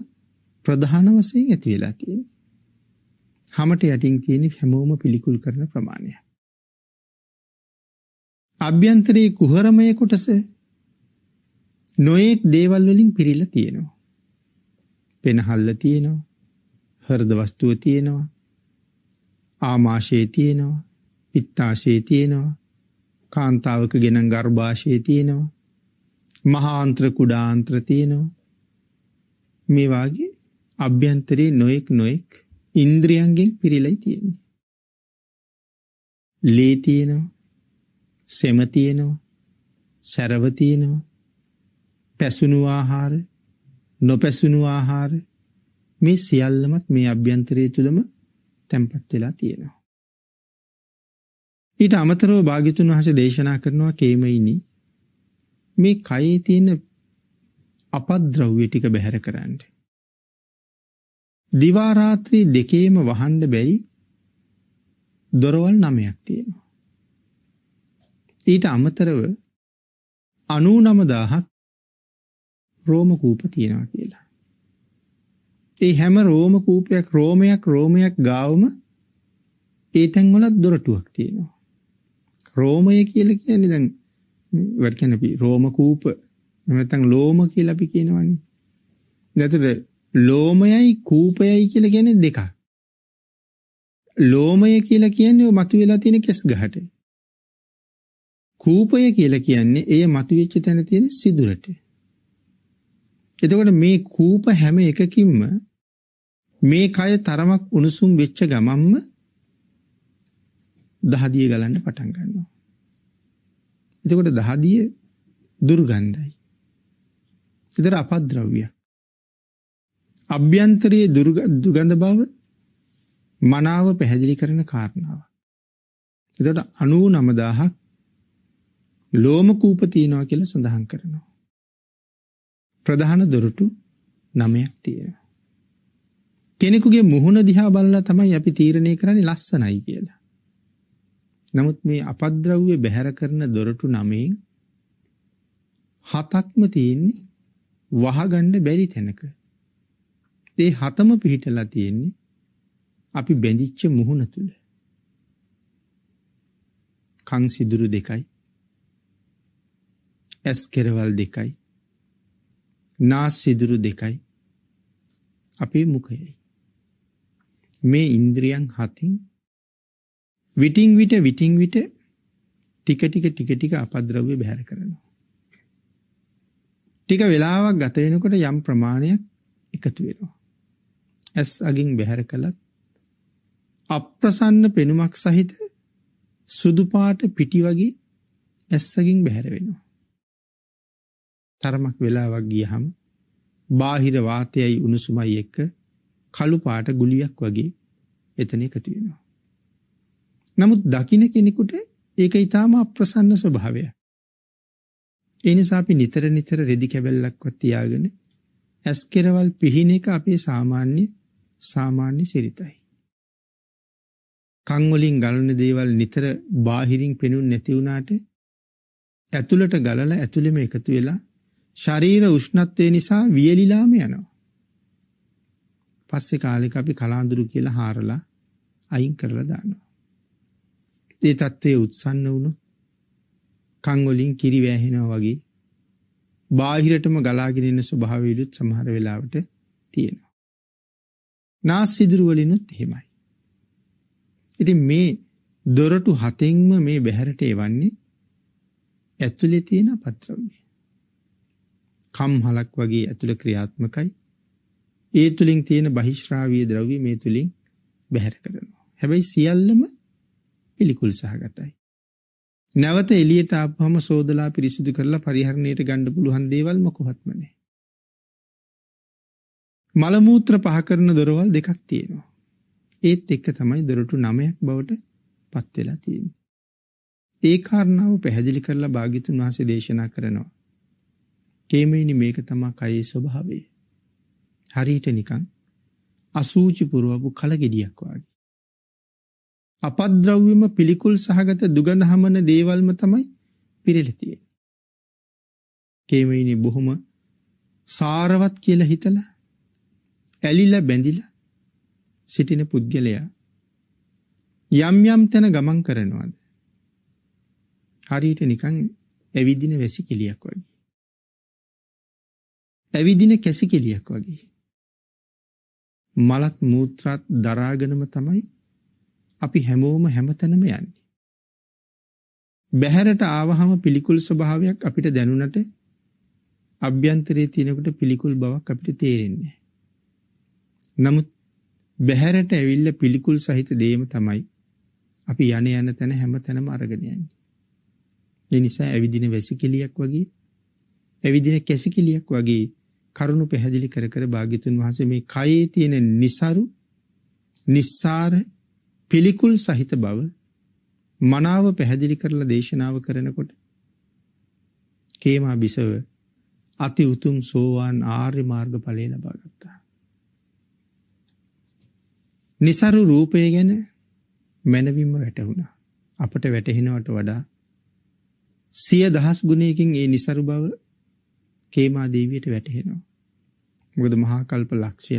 ප්‍රධාන වශයෙන් ඇති වෙලා තියෙන්නේ. හමට යටින් තියෙන හැමෝම පිළිකුල් කරන ප්‍රමාණය. අභ්‍යන්තරයේ කුහරමය කොටස නොයෙක් දේවල් වලින් පිරීලා තියෙනවා. පෙනහල්ල තියෙනවා. හෘද වස්තුව තියෙනවා. ආමාශය තියෙනවා. පිත්තාශය තියෙනවා. කාන්තාවක ගෙනන් ගර්භාෂය තියෙනවා. මහාන්ත්‍ර කුඩාන්ත්‍ර තියෙනවා. මේ වාගේ අභ්‍යන්තරයේ නොයෙක් නොයෙක් ඉන්ද්‍රියන්ගෙන් පිරිලයි තියෙන්නේ. ලේ තියෙනවා, සෙම තියෙනවා, සැරව තියෙනවා, පැසුණු ආහාර, නොපැසුණු ආහාර මේ සියල්ලමත් මේ අභ්‍යන්තරය තුළම තැම්පත් වෙලා තියෙනවා. ඊට අමතරව භාග්‍යතුන් වහන්සේ දේශනා කරනවා කේමයිනි මේ කයේ තියෙන අපද්‍රව්‍ය ටික බැහැර කරන්නේ දිවා රාත්‍රී දෙකේම වහන්න බැරි දොරවල් 9ක් තියෙනවා. ඊට අමතරව 99000ක් රෝම කූප තියෙනවා කියලා. ඒ හැම රෝම කූපයක් රෝමයක් රෝමයක් ගාවම ඒ තැන්වලත් දොරටුවක් තියෙනවා. රෝමය කියලා කියන්නේ දැන් වැඩ කියන්නේ අපි රෝම කූප එහෙම නැත්නම් ලෝම කියලා අපි කියනවනේ. නැතර ලෝමයයි කූපයයි කියලා කියන්නේ දෙකක්. ලෝමය කියලා කියන්නේ මතුවලා තියෙන කෙස් ගහට. කූපය කියලා කියන්නේ ඒ මතුවෙච්ච තැන තියෙන සිදුරට. එතකොට මේ කූප හැම එකකින්ම මේ කය තරමක් උණුසුම් වෙච්ච ගමම්ම දහදිය ගලන්න පටන් ගන්නවා. එතකොට දහදිය දුර්ගන්ධයි. ඒතර අපද්‍රව්‍යයක්. අභ්‍යන්තරයේ දුගඳ බව මනාව පැහැදිලි කරන කාරණාව. එතට අනූ නමදාහක් ලෝම කූප තියෙනවා කියල සඳහන් කරනවා. ප්‍රධාන දොරටු නමයක් තියෙන. කෙනෙකුගේ මුහුණ දිහා බල්ලා තමයි අපි තීරණය කරන්නේ ලස්සනයි කියලා. නමුත් මේ අපද්‍රව්‍ය බැහැර කරන දොරටු නමයෙන් හතක්ම තියෙන්නේ වහගන්න බැරි තැනක. ඒ හතම පිහිටලා තියෙන්නේ අපි බැඳිච්ච මුහුණ තුළ. කං සිදුරු දෙකයි. ඇස් කෙරවල් දෙකයි. නාස් සිදුරු දෙකයි. අපේ මුඛයයි. මේ ඉන්ද්‍රියන් හතින් විටින් විට විටින් විට ටික ටික ටික ටික අපද්‍රව්‍ය බැහැර කරනවා. ටික වෙලාවක් ගත වෙනකොට යම් ප්‍රමාණයක් එකතු වෙනවා. ඇස් අගින් බැහැර කළත් අප්‍රසන්න පෙනුමක් සහිත සුදු පාට පිටි වගේ ඇස්සකින් බැහැර වෙනවා. තරමක් වෙලාවක් ගියහම බාහිර වාතයයි උණුසුමයි එක්ක කළු පාට ගුලියක් වගේ එතන එකතු වෙනවා. නමුත් දකින කෙනෙකුට ඒක ඊටාම අප්‍රසන්න ස්වභාවය. ඒ නිසා අපි නිතර නිතර රෙදි කැබැල්ලක්වත් තියාගෙන ඇස් කෙරවල් පිහින එක අපේ සාමාන්‍ය සාමාන්‍ය සිරිතයි. කංවලින් ගලන දේවල් නිතර බාහිරින් පෙනුන් නැතිවුණාට ඇතුළට ගලල ඇතුළෙම එකතු වෙලා ශරීර උෂ්ණත්වය නිසා වියලිලාම යනවා. පස්සෙ කාලෙක අපි කලාඳුරු කියලා හාරලා අයින් කරලා දානවා. ඒ தත්ත්වයේ උත්සන්න වුණොත් කංගොලින් කිරි වැහෙනවා වගේ බාහිරටම ගලාගෙන එන ස්වභාවයලුත් සමහර වෙලාවට තියෙනවා. නාස් සිදුරු වලිනුත් එහෙමයි. ඉතින් මේ දොරටු හතෙන්ම මේ බහැරට එවන්නේ ඇතුලේ තියෙන පත්‍රව්‍ය. කම්හලක් වගේ ඇතුළ ක්‍රියාත්මකයි. ඒ තුලින් තියෙන බහිශ්‍රාවීය ද්‍රව්‍ය මේ තුලින් බැහැර කරනවා. හැබැයි සියල්ලම පිළිකුල් සහගතයි. නැවත එළියට ආපුවම සෝදලා පිරිසිදු කරලා පරිහරණයට ගන්න පුළුවන් දේවල් මොකවත්ම නැහැ. මලමූත්‍ර පහ කරන දොරවල් දෙකක් තියෙනවා. ඒත් එක්ක තමයි දොරටු නමයක් බවට පත්වෙලා තියෙන. ඒ කාරණාව පැහැදිලි කරලා භාගිතුන් වහසේ දේශනා කරනවා. කේමයිනි මේක තමා කයේ ස්වභාවේ. හරියට නිකං අසූචි පුරුවපු කලගෙඩියක් වගේ. අපද්‍රව්‍යම පිළිකුල් සහගත දුගඳ හමන දේවල්ම තමයි පිරෙල තියෙන්නේ. කේමයිනි බොහොම සාරවත් කියලා හිතලා ඇලිලා බැඳිලා සිටින පුද්ගලයා යම් යම් තැන ගමන් කරනවාද? හරියට නිකන් ඇවිදින වැසිකිළියක් වගේ. ඇවිදින කැසිකිළියක් වගේ. මලත් මූත්‍රාත් දරාගෙනම තමයි අපි හැමෝම හැමතැනම යන්නේ. බැහැරට ආවහම පිළිකුල් ස්වභාවයක් අපිට දැනුණට අභ්‍යන්තරයේ තියෙනකොට පිළිකුල් බවක් අපිට තේරෙන්නේ නමුත් බැහැරට ඇවිල්ලා පිළිකුල් සහිත දේම තමයි අපි යන යන තැන හැම තැනම අරගෙන යන්නේ. ඒ නිසා ඇවිදින වැසිකිළියක් වගේ ඇවිදින කැසිකිළියක් වගේ කරුණු පැහැදිලි කර කර භාග්‍යතුන් වහන්සේ මේ කයේ තියෙන નિසරු නිස්සාර පිළිකුල් සහිත බව මනාව පැහැදිලි කරලා දේශනාව කරනකොට කේමා බිසව අති උතුම් සෝවාන් ආර්ය මාර්ග ඵලය ලබා ගත්තා. નિසරු රූපය ගැන මැනවින්ම වැටහුණා. අපට වැටහෙනවට වඩා සිය දහස් ගුණයකින් ඒ નિසරු බව කේමා දේවියට වැටහෙනවා. මොකද මහා කල්ප ලක්ෂය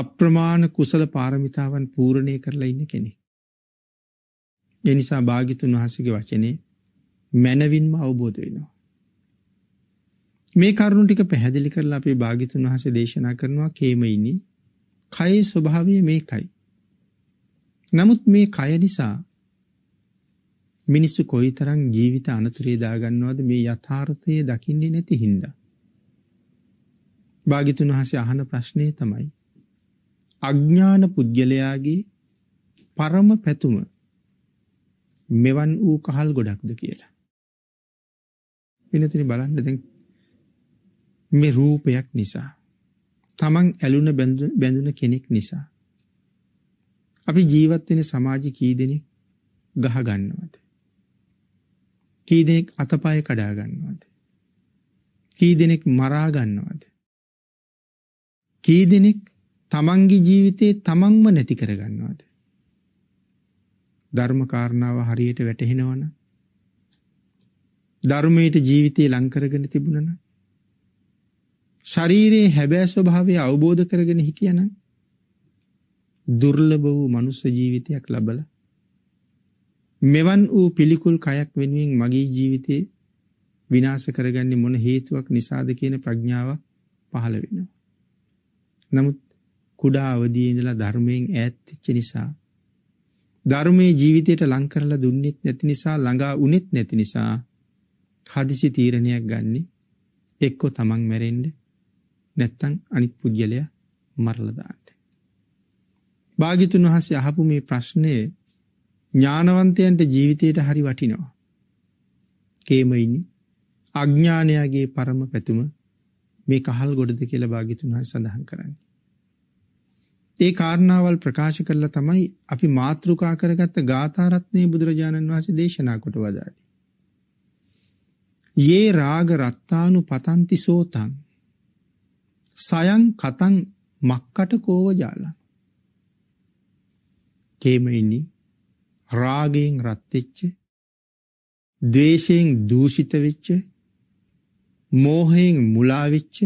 අප්‍රමාණ කුසල පාරමිතාවන් පූර්ණේ කරලා ඉන්න කෙනෙක්. ඒ නිසා භාග්‍යතුන් වහන්සේගේ වචනේ මැනවින්ම අවබෝධ වෙනවා. මේ කරුණු ටික පැහැදිලි කරලා අපේ භාග්‍යතුන් වහන්සේ දේශනා කරනවා කේමයිනි කයේ ස්වභාවය මේකයි. නමුත් මේ කය නිසා මිනිස්සු කොයි තරං ජීවිත අනතුරේ දාගන්නවද මේ යථාර්ථය දකින්නේ නැති හින්ද. භාගිතුන් වහසේ අහන ප්‍රශ්නය තමයි. අඥ්ඥාන පුද්ගලයාගේ පරම පැතුම මෙවන් වූ කහල් ගොඩක්ද කියලා. පිනතින බලන්න දැන් මේ රූපයක් නිසා තමන් ඇලුන බැඳුන කෙනෙක් නිසා. අපි ජීවත් වෙන සමාජ කී දෙනෙක් ගහ ගන්නවද? කී දෙනෙක් අතපය කඩා ගන්නවද? කී දෙනෙක් මරා ගන්නවද? කී දෙනෙක් තමන්ගේ ජීවිතේ තමන්ම නැති කර ගන්නවද? ධර්ම කාරණාව හරියට වැටහෙනවනම් ධර්මයේ ජීවිතේ ලං කරගෙන තිබුණා නම් ශරීරයේ හැබෑ ස්වභාවය අවබෝධ කරගෙන හිටියනම් දුර්ලභ වූ මනුස්ස ජීවිතයක් ලබලා මෙවන් වූ පිළිකුල් කයක් වෙනුවෙන් මගේ ජීවිතේ විනාශ කරගන්නේ මොන හේතුවක් නිසාද කියන ප්‍රඥාව පහළ වෙනවා. නමුත් කුඩා අවදී ඉඳලා ධර්මයෙන් ඈත් වෙච්ච නිසා ධර්මයේ ජීවිතයට ලං කරලා දුන්නෙත් නැති නිසා ළඟා වුනෙත් නැති නිසා හදිසි තීරණයක් ගන්න එක්කෝ තමන් මැරෙන්නේ නැත්තං අනිත් පුද්ගලයා මරලදාට. භාගිතුන් වහසේ අහපු මේ ප්‍රශ්නය ඥානවන්තයන්ට ජීවිතයට හරි වටිනවා. කේමයිනි අඥ්ඥානයාගේ පරම පැතුම මේ කහල් ගොඩද කියලා භාගිතුන් වහ සඳහන් කරන්න. ඒ කාරණාවල් ප්‍රකාශ කරලා තමයි අපි මාතෘකා කරගත්ත ගාථරත්නය බුදුරජාණන් වහසේ දේශනා කොට වදාලි. ඒ රාග රත්තානු පතන්ති සෝතන් සයන් කතන් මක්කට කෝව ජාලන් කේමයිනි රාගයෙන් රත්තිච්ච දේශයෙන් දූෂිත වෙච්ච මෝහයෙන් මුලාවෙච්ච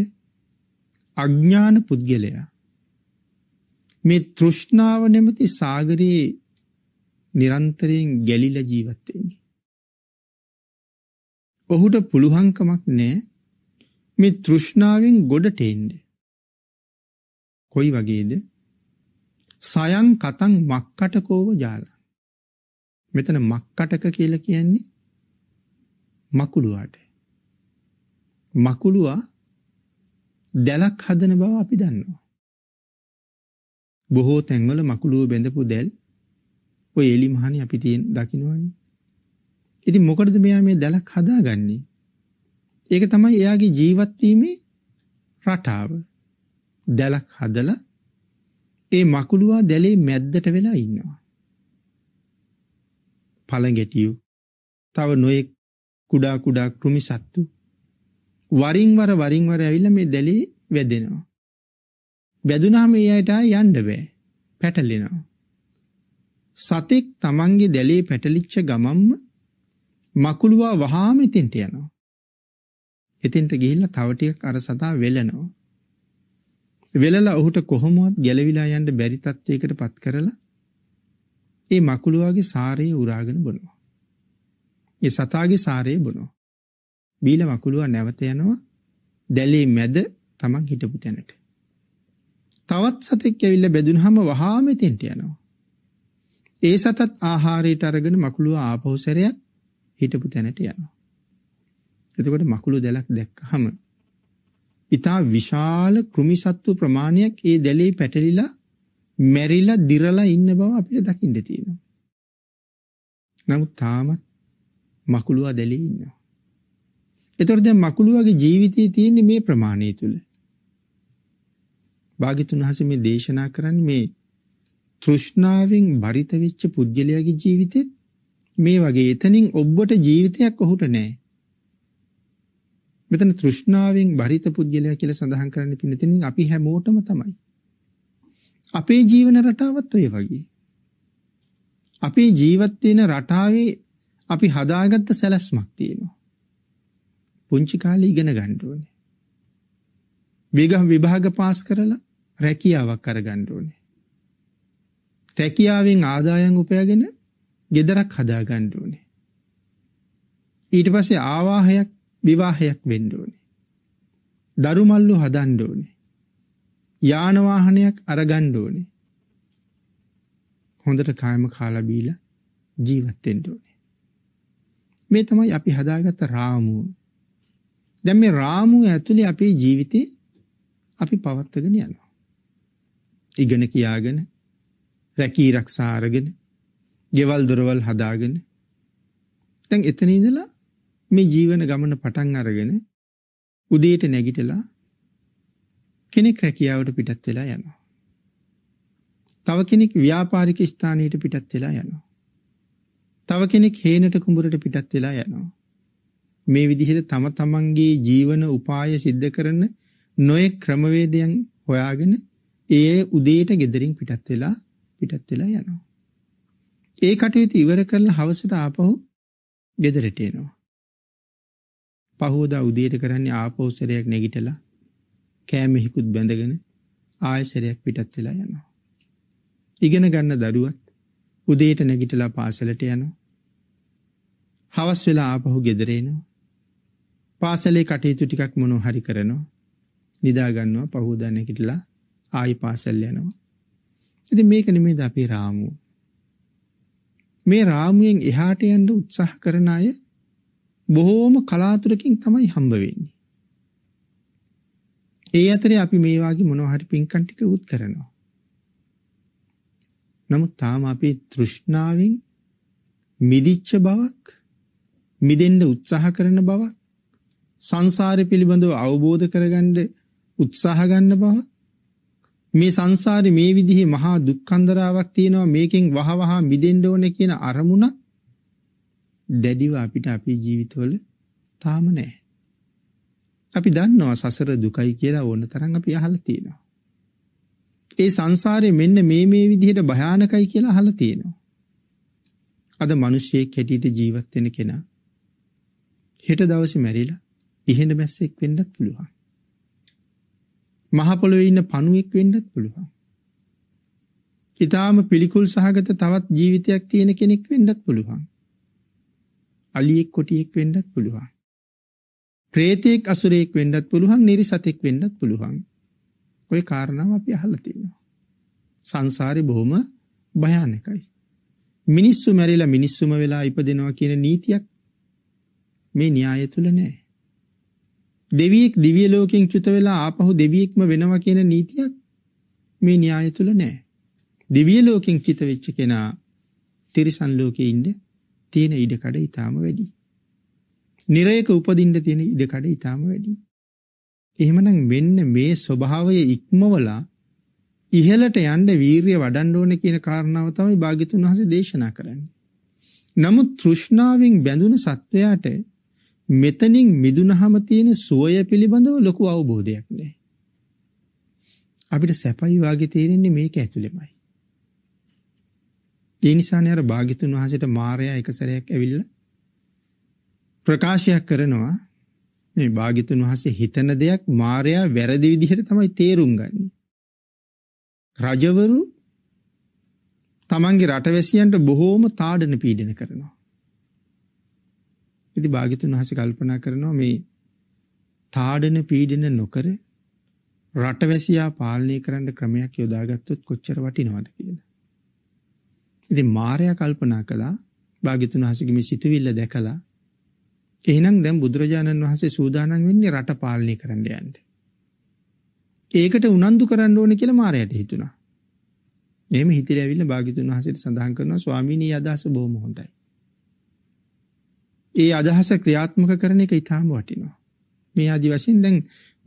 අඥ්ඥාන පුද්ගලයා මේ තෘෂ්ණාව නැමති සාගරයේ නිරන්තරයෙන් ගැලිල ජීවත්වෙන්නේ. ඔහුට පුළුහංකමක් නෑ මේ තෘෂ්ණාවෙන් ගොඩට එන්නේ. කොයි වගේද? සයන් කතං මක්කටකෝව ජාලා. මෙතන මක්කටක කියලා කියන්නේ මකුළුවාට. මකුළුවා දැලක් හදන බව අපි දන්නවා. බොහෝ තැන්වල මකුළුව බැඳපු දැල් ඔය එලි මහනේ අපි තියෙන දකින්නවනේ. ඉතින් මොකටද මෙයා මේ දැලක් හදාගන්නේ? ඒක තමයි එයාගේ ජීවත්වීමේ රටාව. දැලක් හදලා ඒ මකුළුවා දැලේ මැද්දට වෙලා ඉන්නවා. පළඟැටියෝ තව නොයෙක් කුඩා කුඩා කෘමි සත්තු වරින් වර වරින් වර ඇවිල්ලා මේ දැලේ වැදෙනවා. වැදුනාම ඒ අයට යන්න බෑ. පැටලෙනවා. සතෙක් Tamange දැලේ පැටලිච්ච ගමම්ම මකුළුවා වහාම එතෙන්ට යනවා. එතින්ට ගිහිල්ලා තව ටිකක් අර සතා වෙලනවා. වෙලලා ඔහුට කොහොමවත් ගැලවිලා යන්න බැරි තත්යකට පත් කරලා ඒ මකුළුවාගේ සාරයේ උරාගෙන බොනවා. ඒ සතාගේ සාරයේ බොනවා. බීල මකුළුවා නැවත යනවා දැලේ මැද Taman හිටපු තැනට. තවත් සතෙක් ඇවිල්ලා බැදුනහම වහාම එතෙන්ට යනවා. ඒ සතත් ආහාරයට අරගෙන මකුළුවා ආපහු සැරයක් හිටපු තැනට යනවා. එතකොට මකුළු දැලක් දැක්කහම ඊටා විශාල කෘමිසත්තු ප්‍රමාණයක් ඒ දැලේ පැටලිලා මැරිලා දිරලා ඉන්න බව අපිට දකින්න තියෙනවා. නමුත් තාමත් මකුළුවා දැලේ ඉන්නවා. එතකොට දැන් මකුළුවාගේ ජීවිතයේ තියෙන මේ ප්‍රමාණය තුල භාග්‍යතුන් හස මේ දේශනා කරන්නේ මේ තෘෂ්ණාවෙන් බරිත වෙච්ච පුජ්‍යලයාගේ ජීවිතෙත් මේ වගේ එතනින් ඔබට ජීවිතයක් ඔහුට නැහැ. මෙතන තෘෂ්ණාවෙන් බරිත පුද්ගලයා කියලා සඳහන් කරන්න පිනතිනින් අපි හැමෝටම තමයි. අපේ ජීවන රටාවත් ඔය වගේ. අපේ ජීවත් වෙන රටාවේ අපි හදාගත්ත සැලැස්මක් තියෙනවා. පුංචි කාලේ ඉගෙන ගන්න ඕනේ. විගහ විභාග පාස් කරලා රැකියාවක් අරගන්න ඕනේ. රැකියාවෙන් ආදායම් උපයාගෙන ගෙදරක් හදාගන්න ඕනේ. ඊට පස්සේ ආවාහයක් විවාහයක් වෙන්න ඕනේ. දරුමල්ලු හදන්න ඕනේ. යාන වාහනයක් අරගන්න ඕනේ. හොඳට කායම කාලා බීලා ජීවත් වෙන්න ඕනේ. මේ තමයි අපි හදාගත්ත රාමුව. දැන් මේ රාමුව ඇතුලේ අපේ ජීවිතේ අපි පවත්වාගෙන යනවා. ඉගෙන කියාගෙන රැකී ආරක්ෂා අරගෙන ගෙවල් දොරවල් හදාගෙන දැන් එතන ඉඳලා මේ ජීවන ගමන පටන් අරගෙන උදේට නැගිටලා කෙනෙක් රැකියාවට පිටත් වෙලා යනවා. තව කෙනෙක් ව්‍යාපාරික ස්ථානයට පිටත් වෙලා යනවා. තව කෙනෙක් හේනට කුඹරට පිටත් වෙලා යනවා. මේ විදිහට තම තමන්ගේ ජීවන උපාය સિદ્ધ කරන නොයෙක් ක්‍රමවේදයන් හොයාගෙන ඒ උදේට gederin පිටත් වෙලා පිටත් වෙලා යනවා. ඒ කටයුතු ඉවර කරලා හවසට ආපහු ගෙදරට එනවා. පහෝදා උදේට කරන්නේ ආපෝසරයක් නැගිටලා කෑමෙහිකුත් බැඳගෙන ආයසරයක් පිටත් වෙලා යනවා. ඉගෙන ගන්න දරුවත් උදේට නැගිටලා පාසලට යනවා. හවස් වෙලා ආපහු ගෙදර එනවා. පාසලේ කටයුතු ටිකක් මොනෝ හරි කරනවා. නිදා ගන්නවා පහෝදා නැගිටලා ආයි පාසල් යනවා. ඉතින් මේක නෙමෙයිද අපේ රාමුව. මේ රාමුවෙන් එහාට යන්න උත්සාහ කරන අය බොහෝම කලාතුරකින් තමයි හම්බ වෙන්නේ. ඒ අතරේ අපි මේ වගේ මොනවා හරි පින්කම් ටික උත් කරනවා. නමුත් තාම අපි තෘෂ්ණාවෙන් මිදිච්ච බවක් මිදෙන්න උත්සාහ කරන බවක් සංසාරය පිළිබඳව අවබෝධ කරගන්න උත්සාහ ගන්න බවක් මේ සංසාරේ මේ විදිහේ මහා දුක්ඛන්දරාවක් තියෙනවා මේකෙන් වහවහ මිදෙන්න ඕනේ කියන අරමුණක් දැඩිව අපිට අපේ ජීවිතවල තාම නැහැ. අපි දන්නවා සසර දුකයි කියලා ඕන තරම් අපි අහලා තියෙනවා. ඒ සංසාරේ මෙන්න මේ මේ විදිහට භයානකයි කියලා අහලා තියෙනවා. අද මිනිස්සෙක් හැටියට ජීවත් වෙන කෙනා හෙට දවසේ මැරිලා ඉහෙන මැස්සෙක් වෙන්නත් පුළුවන්. මහ පොළොවේ ඉන්න පණුවෙක් වෙන්නත් පුළුවන්. ඊටාම පිළිකුල් සහගත තවත් ජීවිතයක් තියෙන කෙනෙක් වෙන්නත් පුළුවන්. අලියෙක් කොටියෙක් වෙන්නත් පුළුවන්. ප්‍රේතෙක් අසුරයෙක් වෙන්නත් පුළුවන් නිරිසතෙක් වෙන්නත් පුළුවන්. ඔය කාරණාව අපි අහලා තියෙනවා. සංසාරේ බොහොම භයානකයි. මිනිස්සු මැරිලා මිනිස්සුම වෙලා ඉපදෙනවා කියන නීතියක් මේ න්‍යාය තුල නැහැ. දෙවියෙක් දිව්‍ය ලෝකෙන් චුත වෙලා ආපහු දෙවියෙක්ම වෙනවා කියන නීතියක් මේ න්‍යාය තුල නැහැ. දිව්‍ය ලෝකෙන් චිත වෙච්ච කෙනා තිරිසන් ලෝකේ ඉන්නේ තියෙන ඉඩකඩ ඊටාම වැඩි. නිරයක උපදින්න තියෙන ඉඩකඩ ඊටාම වැඩි. එහෙමනම් මෙන්න මේ ස්වභාවය ඉක්මවලා ඉහළට යන්න වීරිය වඩන්න ඕන කියන කාරණාව තමයි භාග්‍යතුන් වහන්සේ දේශනා කරන්නේ. නමුත් තෘෂ්ණාවෙන් බැඳුන සත්වයාට මෙතනින් මිදුනහම තියෙන සුවය පිළිබඳව ලොකු අවබෝධයක් නැහැ. අපිට සැපයි වාගේ තේරෙන්නේ මේක ඇතුළෙමයි. ඒ නිසානේ අර භාග්‍යතුන් වහන්සේට මාර්යා එක සැරයක් ඇවිල්ලා ප්‍රකාශයක් කරනවා මේ භාග්‍යතුන් වහන්සේ හිතන දෙයක් මාර්යා වැරදි විදිහට තමයි තේරුම් ගන්නේ. රජවරු තමන්ගේ රටවැසියන්ට බොහෝම තාඩන පීඩන කරනවා. ඉතින් භාග්‍යතුන් වහන්සේ කල්පනා කරනවා මේ තාඩන පීඩන නොකර රටවැසියා පාලනය කරන්න ක්‍රමයක් යොදාගත්තොත් කොච්චර වටිනවද කියලා. ඉතින් මාරයා කල්පනා කළා භාග්‍යතුන් වහන්සේගේ මේ සිතුවිල්ල දැකලා එහෙනම් දැන් බුදුරජාණන් වහන්සේ සූදානම් වෙන්නේ රට පාලනය කරන්න යන්න. ඒකට උනන්දු කරන්න ඕනේ කියලා මාරයට හිතුණා. එහෙම හිතලා ඇවිල්ලා භාග්‍යතුන් වහන්සේට සඳහන් කරනවා ස්වාමීනි අදහස බොහොම හොඳයි. ඒ අදහස ක්‍රියාත්මක කරන එක ඊටාම වටිනවා. මේ ආදි වශයෙන් දැන්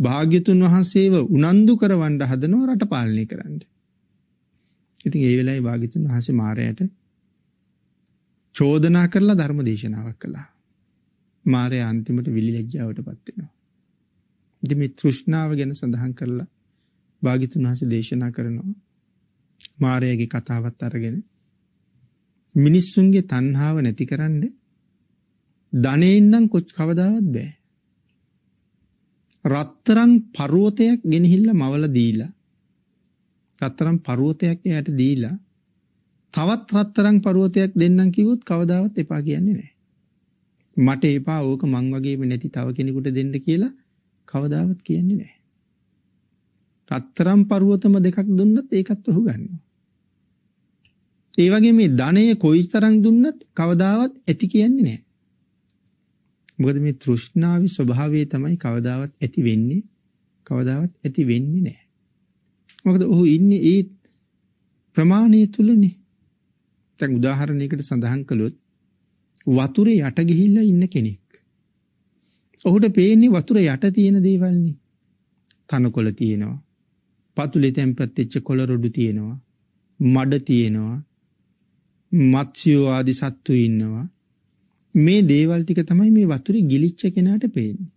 භාග්‍යතුන් වහන්සේව උනන්දු කරවන්න හදනවා රට පාලනය කරන්න. ඉතින් ඒ වෙලාවේ භාග්‍යතුන් වහන්සේ මාරයට චෝදනා කරලා ධර්ම දේශනාවක් කළා. මාරය අන්තිමට විලිලැජ්ජාවටපත් වෙනවා. ඉතින් මේ තෘෂ්ණාව ගැන සඳහන් කරලා භාග්‍යතුන් වහන්සේ දේශනා කරනවා. මාරයගේ කතාවත් අරගෙන මිනිස්සුන්ගේ තණ්හාව නැතිකරන්න ධනෙන් නම් කොච් කවදාවත් බෑ. රත්තරන් පර්වතයක් ගෙනහිල්ලා මවලා දීලා රත්තරන් පර්වතයක් එයාට දීලා තවත් රත්තරන් පර්වතයක් දෙන්නම් කිව්වොත් කවදාවත් එපා කියන්නේ නැහැ. මට එපා ඕක මං වගේම නැති තව කෙනෙකුට දෙන්න කියලා කවදාවත් කියන්නේ නැහැ. රත්තරන් පර්වතම දෙකක් දුන්නත් ඒකත් ඔහු ගන්නවා. ඒ වගේ මේ ධනය කොයිතරම් දුන්නත් කවදාවත් ඇති කියන්නේ නැහැ. මොකද මේ තෘෂ්ණාවේ ස්වභාවය තමයි කවදාවත් ඇති වෙන්නේ කවදාවත් ඇති වෙන්නේ නැහැ. මොකද ඔහු ඉන්නේ ඒ ප්‍රමාණය තුලනේ. දැන් උදාහරණයකට සඳහන් කළොත් වතුරේ යට ගිහිල්ලා ඉන්න කෙනෙක්. ඔහුට පේන්නේ වතුර යට තියෙන දේවල්නේ. තනකොළ තියෙනවා. පතුලේ තැම්පත් වෙච්ච කොළ රොඩු තියෙනවා. මඩ තියෙනවා. මත්ස්‍යෝ ආදි සත්තු ඉන්නවා. මේ දේවල් ටික තමයි මේ වතුරේ ගිලිච්ච කෙනාට පේන්නේ.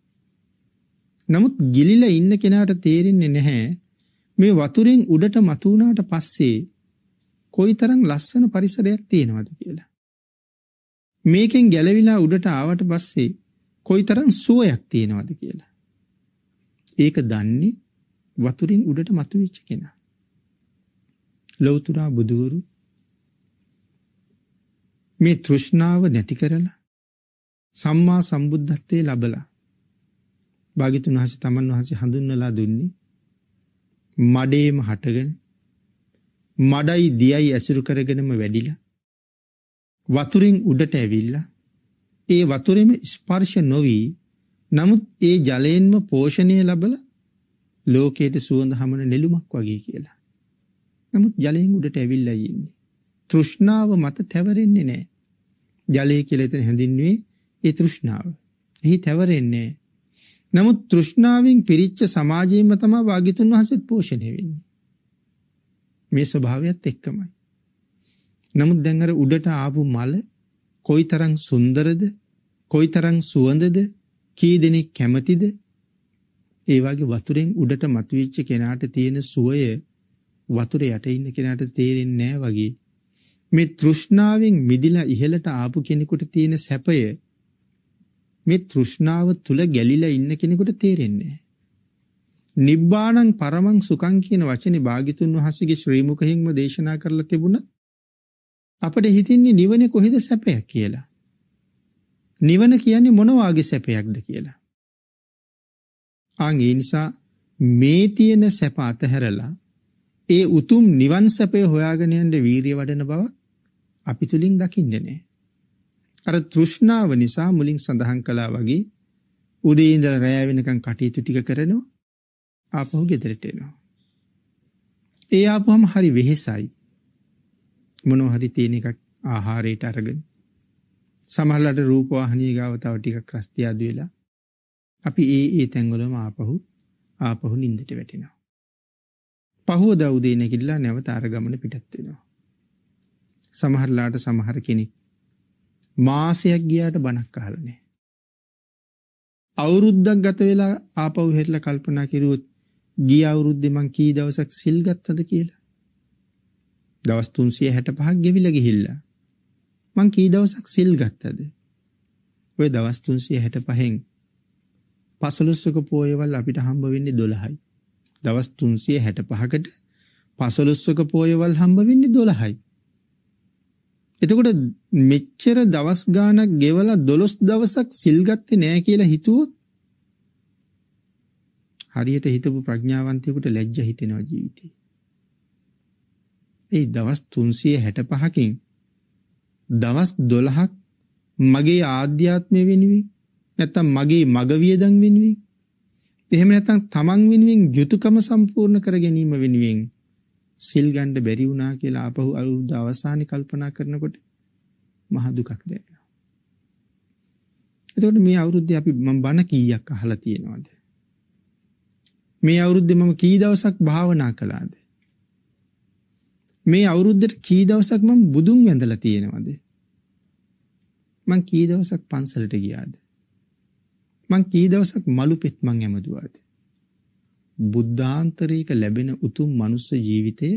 නමුත් ගිලිලා ඉන්න කෙනාට තේරෙන්නේ නැහැ මේ වතුරෙන් උඩට මතු වුණාට පස්සේ කොයිතරම් ලස්සන පරිසරයක් තියෙනවද කියලා. මේකෙන් ගැලවිලා උඩට ආවට පස්සේ කොයිතරම් සුවයක් තියෙනවද කියලා. ඒක දන්නේ වතුරින් උඩට මතුවෙච්ච කෙනා. ලෞතර බුදුරු මේ තෘෂ්ණාව නැති කරලා සම්මා සම්බුද්ධත්වයේ ලබලා භාග්‍යතුන් වහන්සේ තමන් වහන්සේ හඳුන්වලා දුන්නේ මඩේම හටගෙන මඩයි දියයි ඇසුරු කරගෙනම වැඩිලා වතුරින් උඩට ඇවිල්ලා ඒ වතුරෙම ස්පර්ශ නොවී නමුත් ඒ ජලයෙන්ම පෝෂණය ලබල ලෝකයට සුවඳ හමන නෙළුමක් වගේ කියලා. නමුත් ජලයෙන් උඩට ඇවිල්ලා ඉන්නේ. තෘෂ්ණාව මත තැවරෙන්නේ නෑ. ජලය කියලා එතන හැඳින්වේ ඒ තෘෂ්ණාව. එහි තැවරෙන්නේ නමුත් තෘෂ්ණාවෙන් පිරිච්ච සමාජයේම තමයි වාග්යතුන් වහන්සේත් පෝෂණය වෙන්නේ. මේ ස්වභාවයත් එක්කමයි. නමුත් දැන් අර උඩට ආපු මල කොයිතරම් සුන්දරද, කොයිතරම් සුවඳද, කී දෙනෙක් කැමතිද? ඒ වගේ වතුරෙන් උඩට මතුවෙච්ච කෙනාට තියෙන සුවය වතුර යට ඉන්න කෙනාට තේරෙන්නේ නැහැ වගේ. මේ තෘෂ්ණාවෙන් මිදිලා ඉහළට ආපු කෙනෙකුට තියෙන සැපය මේ තෘෂ්ණාව තුල ගැලිලා ඉන්න කෙනෙකුට තේරෙන්නේ නිබ්බාණං පරමං සුඛං කියන වචනේ භාග්‍යතුන් වහන්සේගේ ශ්‍රී මුඛයෙන්ම දේශනා කරලා තිබුණා අපිට හිතින්නේ නිවනේ කොහෙද සැපයක් කියලා නිවන කියන්නේ මොන වාගේ සැපයක්ද කියලා ආන් ඒ නිසා මේ තියෙන සැප අතහැරලා ඒ උතුම් නිවන් සැපේ හොයාගෙන යන්න වීරිය වඩන බව අපි තුලින් දකින්නේ නැහැ අර තෘෂ්ණාව නිසා මුලින් සඳහන් කළා වගේ උදේ ඉඳලා රෑ වෙනකන් කටයුතු ටික කරනවා ආපහු ගෙදරට එනවා. ඒ ආපුවම හරි වෙහෙසයි. මොනවා හරි තියෙන එකක් ආහාරයට අරගෙන සමහරලාට රූපවාහිනිය ගාව තව ටිකක් රස්තියාදු වෙලා අපි ඒ ඒ තැන්වලම ආපහු ආපහු නිින්දට වැටෙනවා. පහුවදා උදේ නැගිටලා නැවත අර ගමන පිටත් වෙනවා. සමහරලාට සමහර කෙනෙක් මාසයක් ගියාට බණක් අහලා නැහැ. අවුරුද්දක් ගත වෙලා ආපහු හෙටලා කල්පනා කිරුවොත් ගිය අවුරුද්දේ මං කී දවසක් සිල් ගත්තද කියලා. දවස් 365ක් ගෙවිලා ගිහිල්ලා මං කී දවසක් සිල් ගත්තද? ওই දවස් 365න් පසළොස්වක පෝයවල් අපිට හම්බ වෙන්නේ 12යි. දවස් 365කට පසළොස්වක පෝයවල් හම්බ වෙන්නේ 12යි. එතකොට මෙච්චර දවස් ගාණක් ගෙවලා 12 දවසක් සිල් ගත්තේ නෑ කියලා හිතුවොත් හරියට හිතපු ප්‍රඥාවන්තයෙකුට ලැජ්ජ හිතෙනවා ජීවිතේ. ඒ දවස් 365කින් දවස් 12ක් මගේ ආධ්‍යාත්මය වෙනුවෙන් නැත්තම් මගේ මග වියදම් වෙනුවෙන් එහෙම නැත්තම් තමන් වෙනුවෙන් යුතුයකම සම්පූර්ණ කර ගැනීම වෙනුවෙන් සිල් ගන්න බැරි වුණා කියලා ආපහු අවුරුද්ද අවසානයේ කල්පනා කරනකොට මහ දුකක් දැනෙනවා. එතකොට මේ අවුරුද්දේ අපි මම බණ කීයක් අහලා තියෙනවද? මේ අවුරුද්දේ මම කී දවසක් භාවනා කළාද? මේ අවුරුද්දට කී දවසක් මම බුදුන් වැඳලා තියෙනවද? මං කී දවසක් පන්සලට ගියාද? මං කී දවසක් මලු පෙත් මං ඇමදුවාද? බුද්ධාන්තරයක ලැබෙන උතුම් මනුස්ස ජීවිතය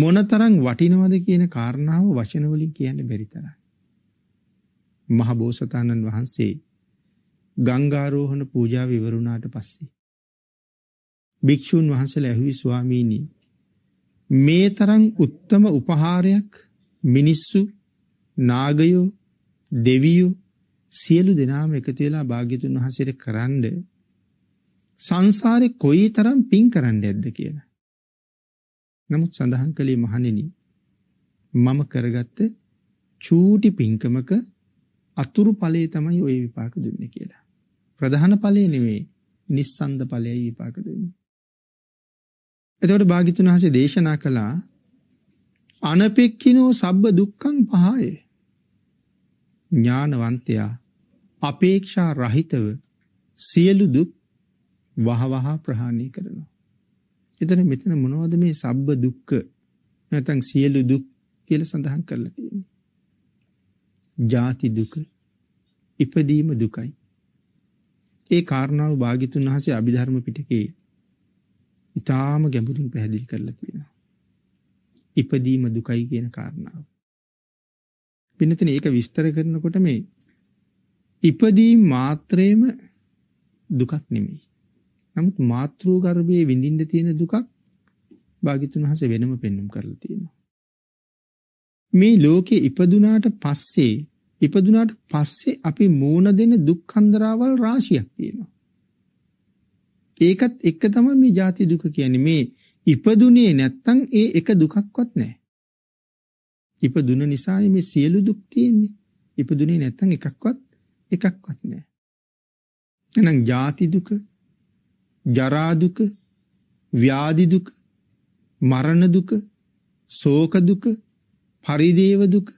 මොනතරම් වටිනවද කියන කාරණාව වචන වලින් කියන්න බැරි තරම්. මහ බෝසතාණන් වහන්සේ ගංගාරෝහණ පූජාව ඉවරුණාට පස්සේ භික්ෂුන් වහන්සේලා ඇහුවි ස්වාමීනි මේ තරම් උත්තම උපහාරයක් මිනිස්සු නාගයෝ දෙවියෝ සියලු දෙනාම එකතු වෙලා භාග්‍යතුන් වහන්සේට කරන්නේ සංසාරේ කොයි තරම් පින් කරන්න ඇද්ද කියලා. නමුත් සඳහන් කළේ මහණෙනි මම කරගත්ත චූටි පින්කමක අතුරු ඵලයේ තමයි ওই විපාක දුන්නේ කියලා. ප්‍රධාන ඵලය නෙවෙයි නිස්සන්ද ඵලයයි විපාක දෙන්නේ. එතකොට භාග්‍යතුන් වහන්සේ දේශනා කළා අනපෙක්කිනෝ සබ්බ දුක්ඛං පහය. ඥානවන්තයා අපේක්ෂා රහිතව සියලු දුක් වහවහා ප්‍රහාණය කරනවා. එතන මෙතන මොනවද මේ සබ්බ දුක්ඛ නැත්නම් සියලු දුක් කියලා සඳහන් කරලා තියෙන්නේ. ජාති දුක, ඉපදීම දුකයි. ඒ කාරණාව භාග්‍යතුන් වහන්සේ අභිධර්ම පිටකේ ඊටාම ගැඹුරින් පැහැදිලි කරලා තියෙනවා. ඉපදීම දුකයි කියන කාරණාව. පින්නතින ඒක විස්තර කරනකොට මේ ඉපදීම මාත්‍රේම දුකක් නෙමෙයි. නමුත් මාතෘ ගර්භයේ විඳින්න තියෙන දුකක් භාග්‍යතුන් හසේ වෙනම පෙන්눔 කරලා තියෙනවා. මේ ලෝකේ ඉපදුනාට පස්සේ ඉපදුනාට පස්සේ අපි මූණ දෙන දුක්ඛන්දරාවල් රාශියක් තියෙනවා. ඒකත් එක්ක තමයි මේ ජාති දුක කියන්නේ. මේ ඉපදුනේ නැත්තම් ඒ එක දුකක්වත් නැහැ. ඉපදුන නිසා මේ සියලු දුක් තියෙන්නේ. ඉපදුනේ නැත්තම් එකක්වත් එකක්වත් නැහැ. එහෙනම් ජාති දුක ජරා දුක, ව්‍යාධි දුක, මරණ දුක, ශෝක දුක, පරිදේව දුක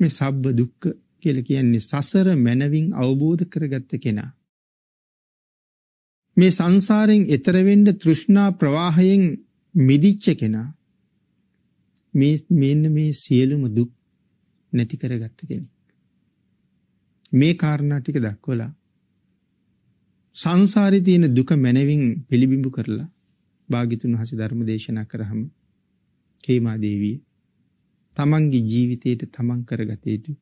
මේ සබ්බ දුක්ඛ කියලා කියන්නේ සසර මැනවින් අවබෝධ කරගත්ත කෙනා. මේ සංසාරයෙන් එතර වෙන්න තෘෂ්ණා ප්‍රවාහයෙන් මිදිච්ච කෙනා මේ මෙන්න මේ සියලුම දුක් නැති කරගත්ත කෙනෙක්. මේ කාරණා ටික දක්වලා සංසාරේ තියෙන දුක මැනවින් පිළිබිඹු කරලා භාග්‍යතුන් වහන්සේ ධර්ම දේශනා කරාම කේමා දේවිය තමන්ගේ ජීවිතයට තමන් කරගත යුතු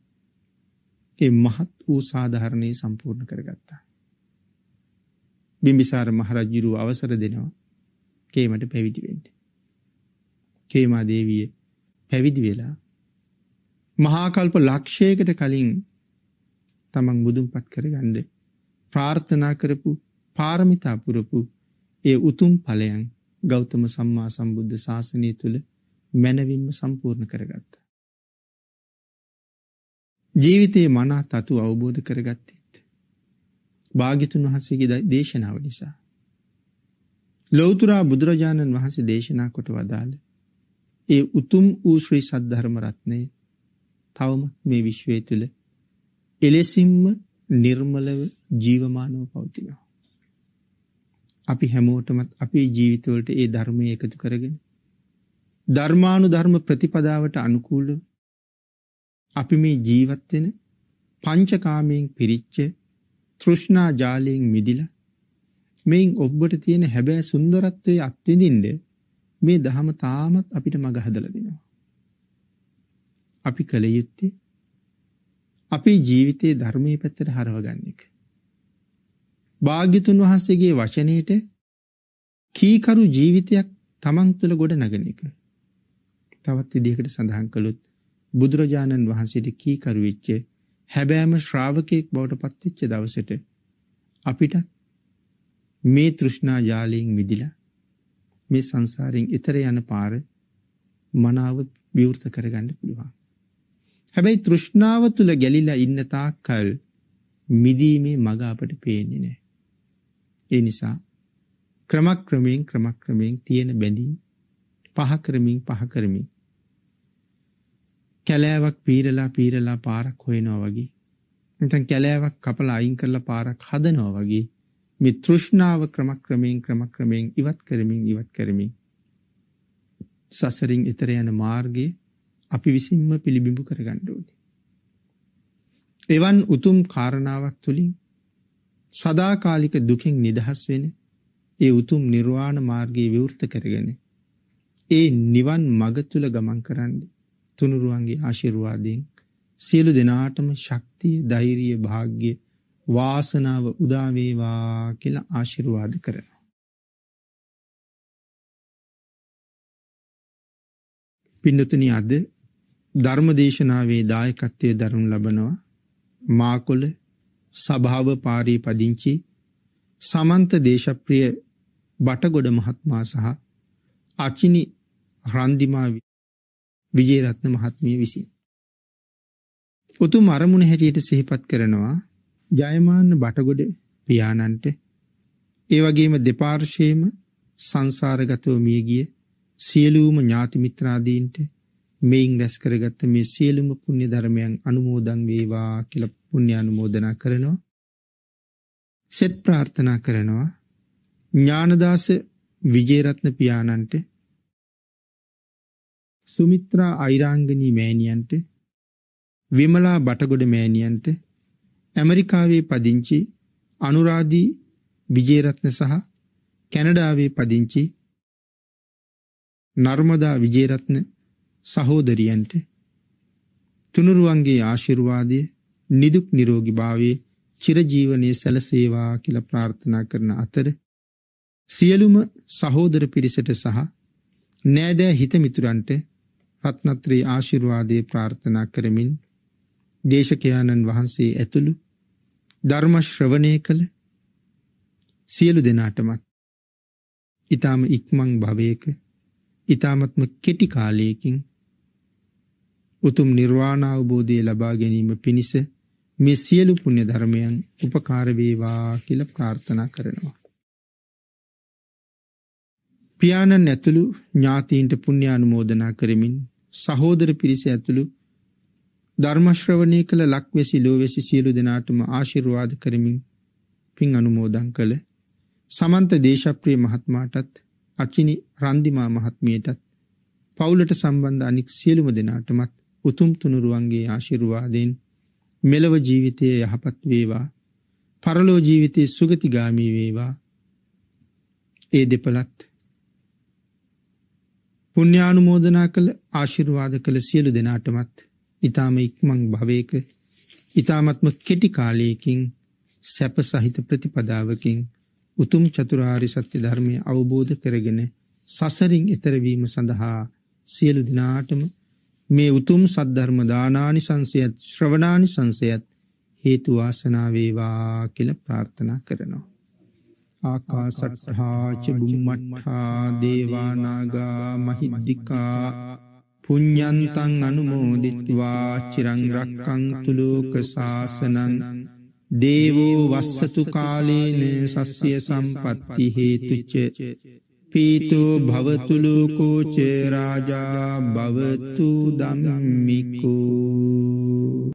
ඒ මහත් වූ සාධාරණේ සම්පූර්ණ කරගත්තා. බිම්බිසාර මහරජුරුව අවසර දෙනවා කේමට පැවිදි වෙන්න. කේමා දේවිය පැවිදි වෙලා මහා කල්ප ලක්ෂයකට කලින් තමන් බුදුන්පත් කරගන්න ප්‍රාර්ථනා කරපු පාරමිතා පුරපු ඒ උතුම් ඵලයන් ගෞතම සම්මා සම්බුද්ධ ශාසනය තුළ මැනවින්ම සම්පූර්ණ කරගත්තා. ජීවිතයේ මනා තතු අවබෝධ කරගත්තෙත්. භාගිතුන් වහසේගේ දේශනාව නිසා. ලෝතුරා බුදුරජාණන් වහන්සේ දේශනා කොට වදාළ ඒ උතුම් වූ ශ්‍රී සද්ධර්ම රත්නය තවම මේ විශ්වය තුළ එලෙසින්ම නිර්මලව ජීවමානව පවතිනවා. අපි හැමෝටමත් අපේ ජීවිතවලට ඒ ධර්මය එකතු කරගෙන ධර්මානු ධර්ම ප්‍රතිපදාවට අනුකූල අපි මේ ජීවත්වෙන පංචකාමයෙන් පිරිච්ච තෘෂ්ණා ජාලයෙන් මිදිල මෙයින් ඔබ්බට තියෙන හැබෑ සුන්දරත්වය අත්විඳින්ඩ මේ දහම තාමත් අපිට මඟ හදල දෙනවා. අපි කළ යුත්තේ අපේ ජීවිතයේ ධර්මය පැත්තට හරවගන්න එක. භාග්‍යතුන් වහන්සේගේ වචනයට කීකරු ජීවිතයක් තමන් තුළ ගොඩ නගන එක. තවත් විදිහකට සඳහන් කළොත් බුදුරජාණන් වහන්සේට කීකරු වෙච්ච හැබෑම ශ්‍රාවකයෙක් බවට පත්වෙච්ච දවසට අපිට මේ තෘෂ්ණා ජාලයෙන් මිදිලා මේ සංසාරයෙන් එතර යන පාර මනාව විවෘත කරගන්න පුළුවන්. හැබැයි තෘෂ්ණාව තුළ ගැලිලා ඉන්න තාක්කල් මිදීමේ මඟ අපට පේන්නේ නැහැ. ඒ නිසා ක්‍රමක්‍රමයෙන් ක්‍රමක්‍රමයෙන් තියෙන බැඳීම් පහ කරමින් පහ කරමින් කැලෑවක් පීරලා පීරලා පාරක් හොයනවා වගේ නැත්නම් කැලෑවක් කපලා අයින් කරලා පාරක් හදනවා වගේ මේ තෘෂ්ණාව ක්‍රමක්‍රමයෙන් ක්‍රමක්‍රමයෙන් ඉවත් කරමින් ඉවත් කරමින් සසරින් ඈතර යන මාර්ගය අපි විසින්ම පිළිබිඹු කරගන්න ඕනේ. එවන් උතුම් කාරණාවක් තුලින් සදාකාලික දුකින් නිදහස් වෙන ඒ උතුම් නිර්වාණ මාර්ගයේ විවෘත කරගෙන ඒ නිවන් මඟ තුල ගමන් කරන්න තුනුරුවන්ගේ ආශිර්වාදයෙන් සියලු දෙනාටම ශක්තිය ධෛර්යය වාග්ය වාසනාව උදා වේවා කියලා ආශිර්වාද කරනවා පින්නතුනි අද ධර්මදේශනාවේ දායකත්වයේ දරනු ලබනවා මාකොළ සභාව පාරී පදිංචි සමන්ත දේශප්‍රිය බටගොඩ මහත්මා සහ අචිනි රන්දිමා විජේරත්න මහත්මිය විසින්. උතුම් අරමුණ හැටියට සිහිපත් කරනවා ජයමාන්න බටගොඩ පියාණන්ට ඒ වගේම දෙපාර්ශයේම සංසාරගතව මියගිය සියලූම ඥාතිමිත්‍රාදීන්ට මෙයින් රැස් කරගත්ත මේ සියලුම පුුණ්‍ය ධර්මයන් අනුමෝදං වේවා කියලප පුණ්‍යානුමෝදනා කරනවා. සෙත් ප්‍රාර්ථනා කරනවා. ඥානදාස විජේරත්න පියාණන්ට සුමිත්‍රා අයිරාංගනී මෑණියන්ට විමලා බටගොඩ මෑණියන්ට ඇමරිකාවේ පදිංචි අනුරාදී විජේරත්න සහ කැනඩාවේ පදිංචි නර්මදා විජේරත්න සහෝදරියන්ට තුනුරුවන්ගේ ආශිර්වාදය නිදුක් නිරෝගී භාවයේ චිරජීවනයේ සැලසේවා කියලා ප්‍රාර්ථනා කරන අතර සියලුම සහෝදර පිරිසට සහ නෑදෑ හිතමිතුරන්ට රත්නත්‍රී ආශිර්වාදයේ ප්‍රාර්ථනා කරමින් දේශකයාණන් වහන්සේ ඇතුළු ධර්ම ශ්‍රවණය කළ සියලු දෙනාටමත් ඊ타ම ඉක්මන් භවයක ඊ타මත්ම කෙටි කාලයකින් උතුම් නිර්වාණ අවබෝධය ලබා ගැනීම පිණිස මේ සියලු පුණ්‍ය ධර්මයන් උපකාර වේවා කියලා ප්‍රාර්ථනා කරනවා. පියාණන් ඇතුළු ඥාතීන්ට පුණ්‍ය අනුමෝදනා කරමින් සහෝදර පිරිස ඇතුළු ධර්ම ශ්‍රවණය කළ ලක්වැසි ලෝවැසි සියලු දෙනාටම ආශිර්වාද කරමින් පින් අනුමෝදන් කළ සමන්ත දේශප්‍රිය මහත්මයාටත් අචිනි රන්දිමා මහත්මියටත් පවුලට සම්බන්ධ අනික් සියලුම දෙනාටමත් උතුම් තුනුරුවන්ගේ ආශිර්වාදයෙන් මෙලව ජීවිතය යහපත් වේවා පරලෝ ජීවිතය සුගතිගාමී වේවා ඒ දෙපළත් පුුණ්‍යානුමෝදනා කළ ආශිර්වාද කළ සියලු දෙනාටමත් ඉතාම ඉක්මං භවයක ඉතාමත්ම කෙටි කාලයකින් සැප සහිත ප්‍රතිපදාවකින් උතුම් චතුරාරි සත්‍ය ධර්මය අවබෝධ කරගෙන සසරින් එතරවීම සඳහා සියලු දිනාටම මේ උතුම් සද්ධර්ම දානානි සංසයත් ශ්‍රවණානි සංසයත් හේතු වාසනා වේවා කියලා ප්‍රාර්ථනා කරනවා. ආකාසට්ඨා ච බුම්මට්ඨා දේවා නාග මහිද්దికා පුඤ්ඤන්තං අනුමෝදිත්වා චිරං රක්ඛන්තු ලෝක සාසනං දේවෝ වස්සතු කාලේන සස්්‍ය සම්පත්ති හේතුච පීතෝ භවතුලෝකෝ චේරාජා භවතු දම්මිකෝ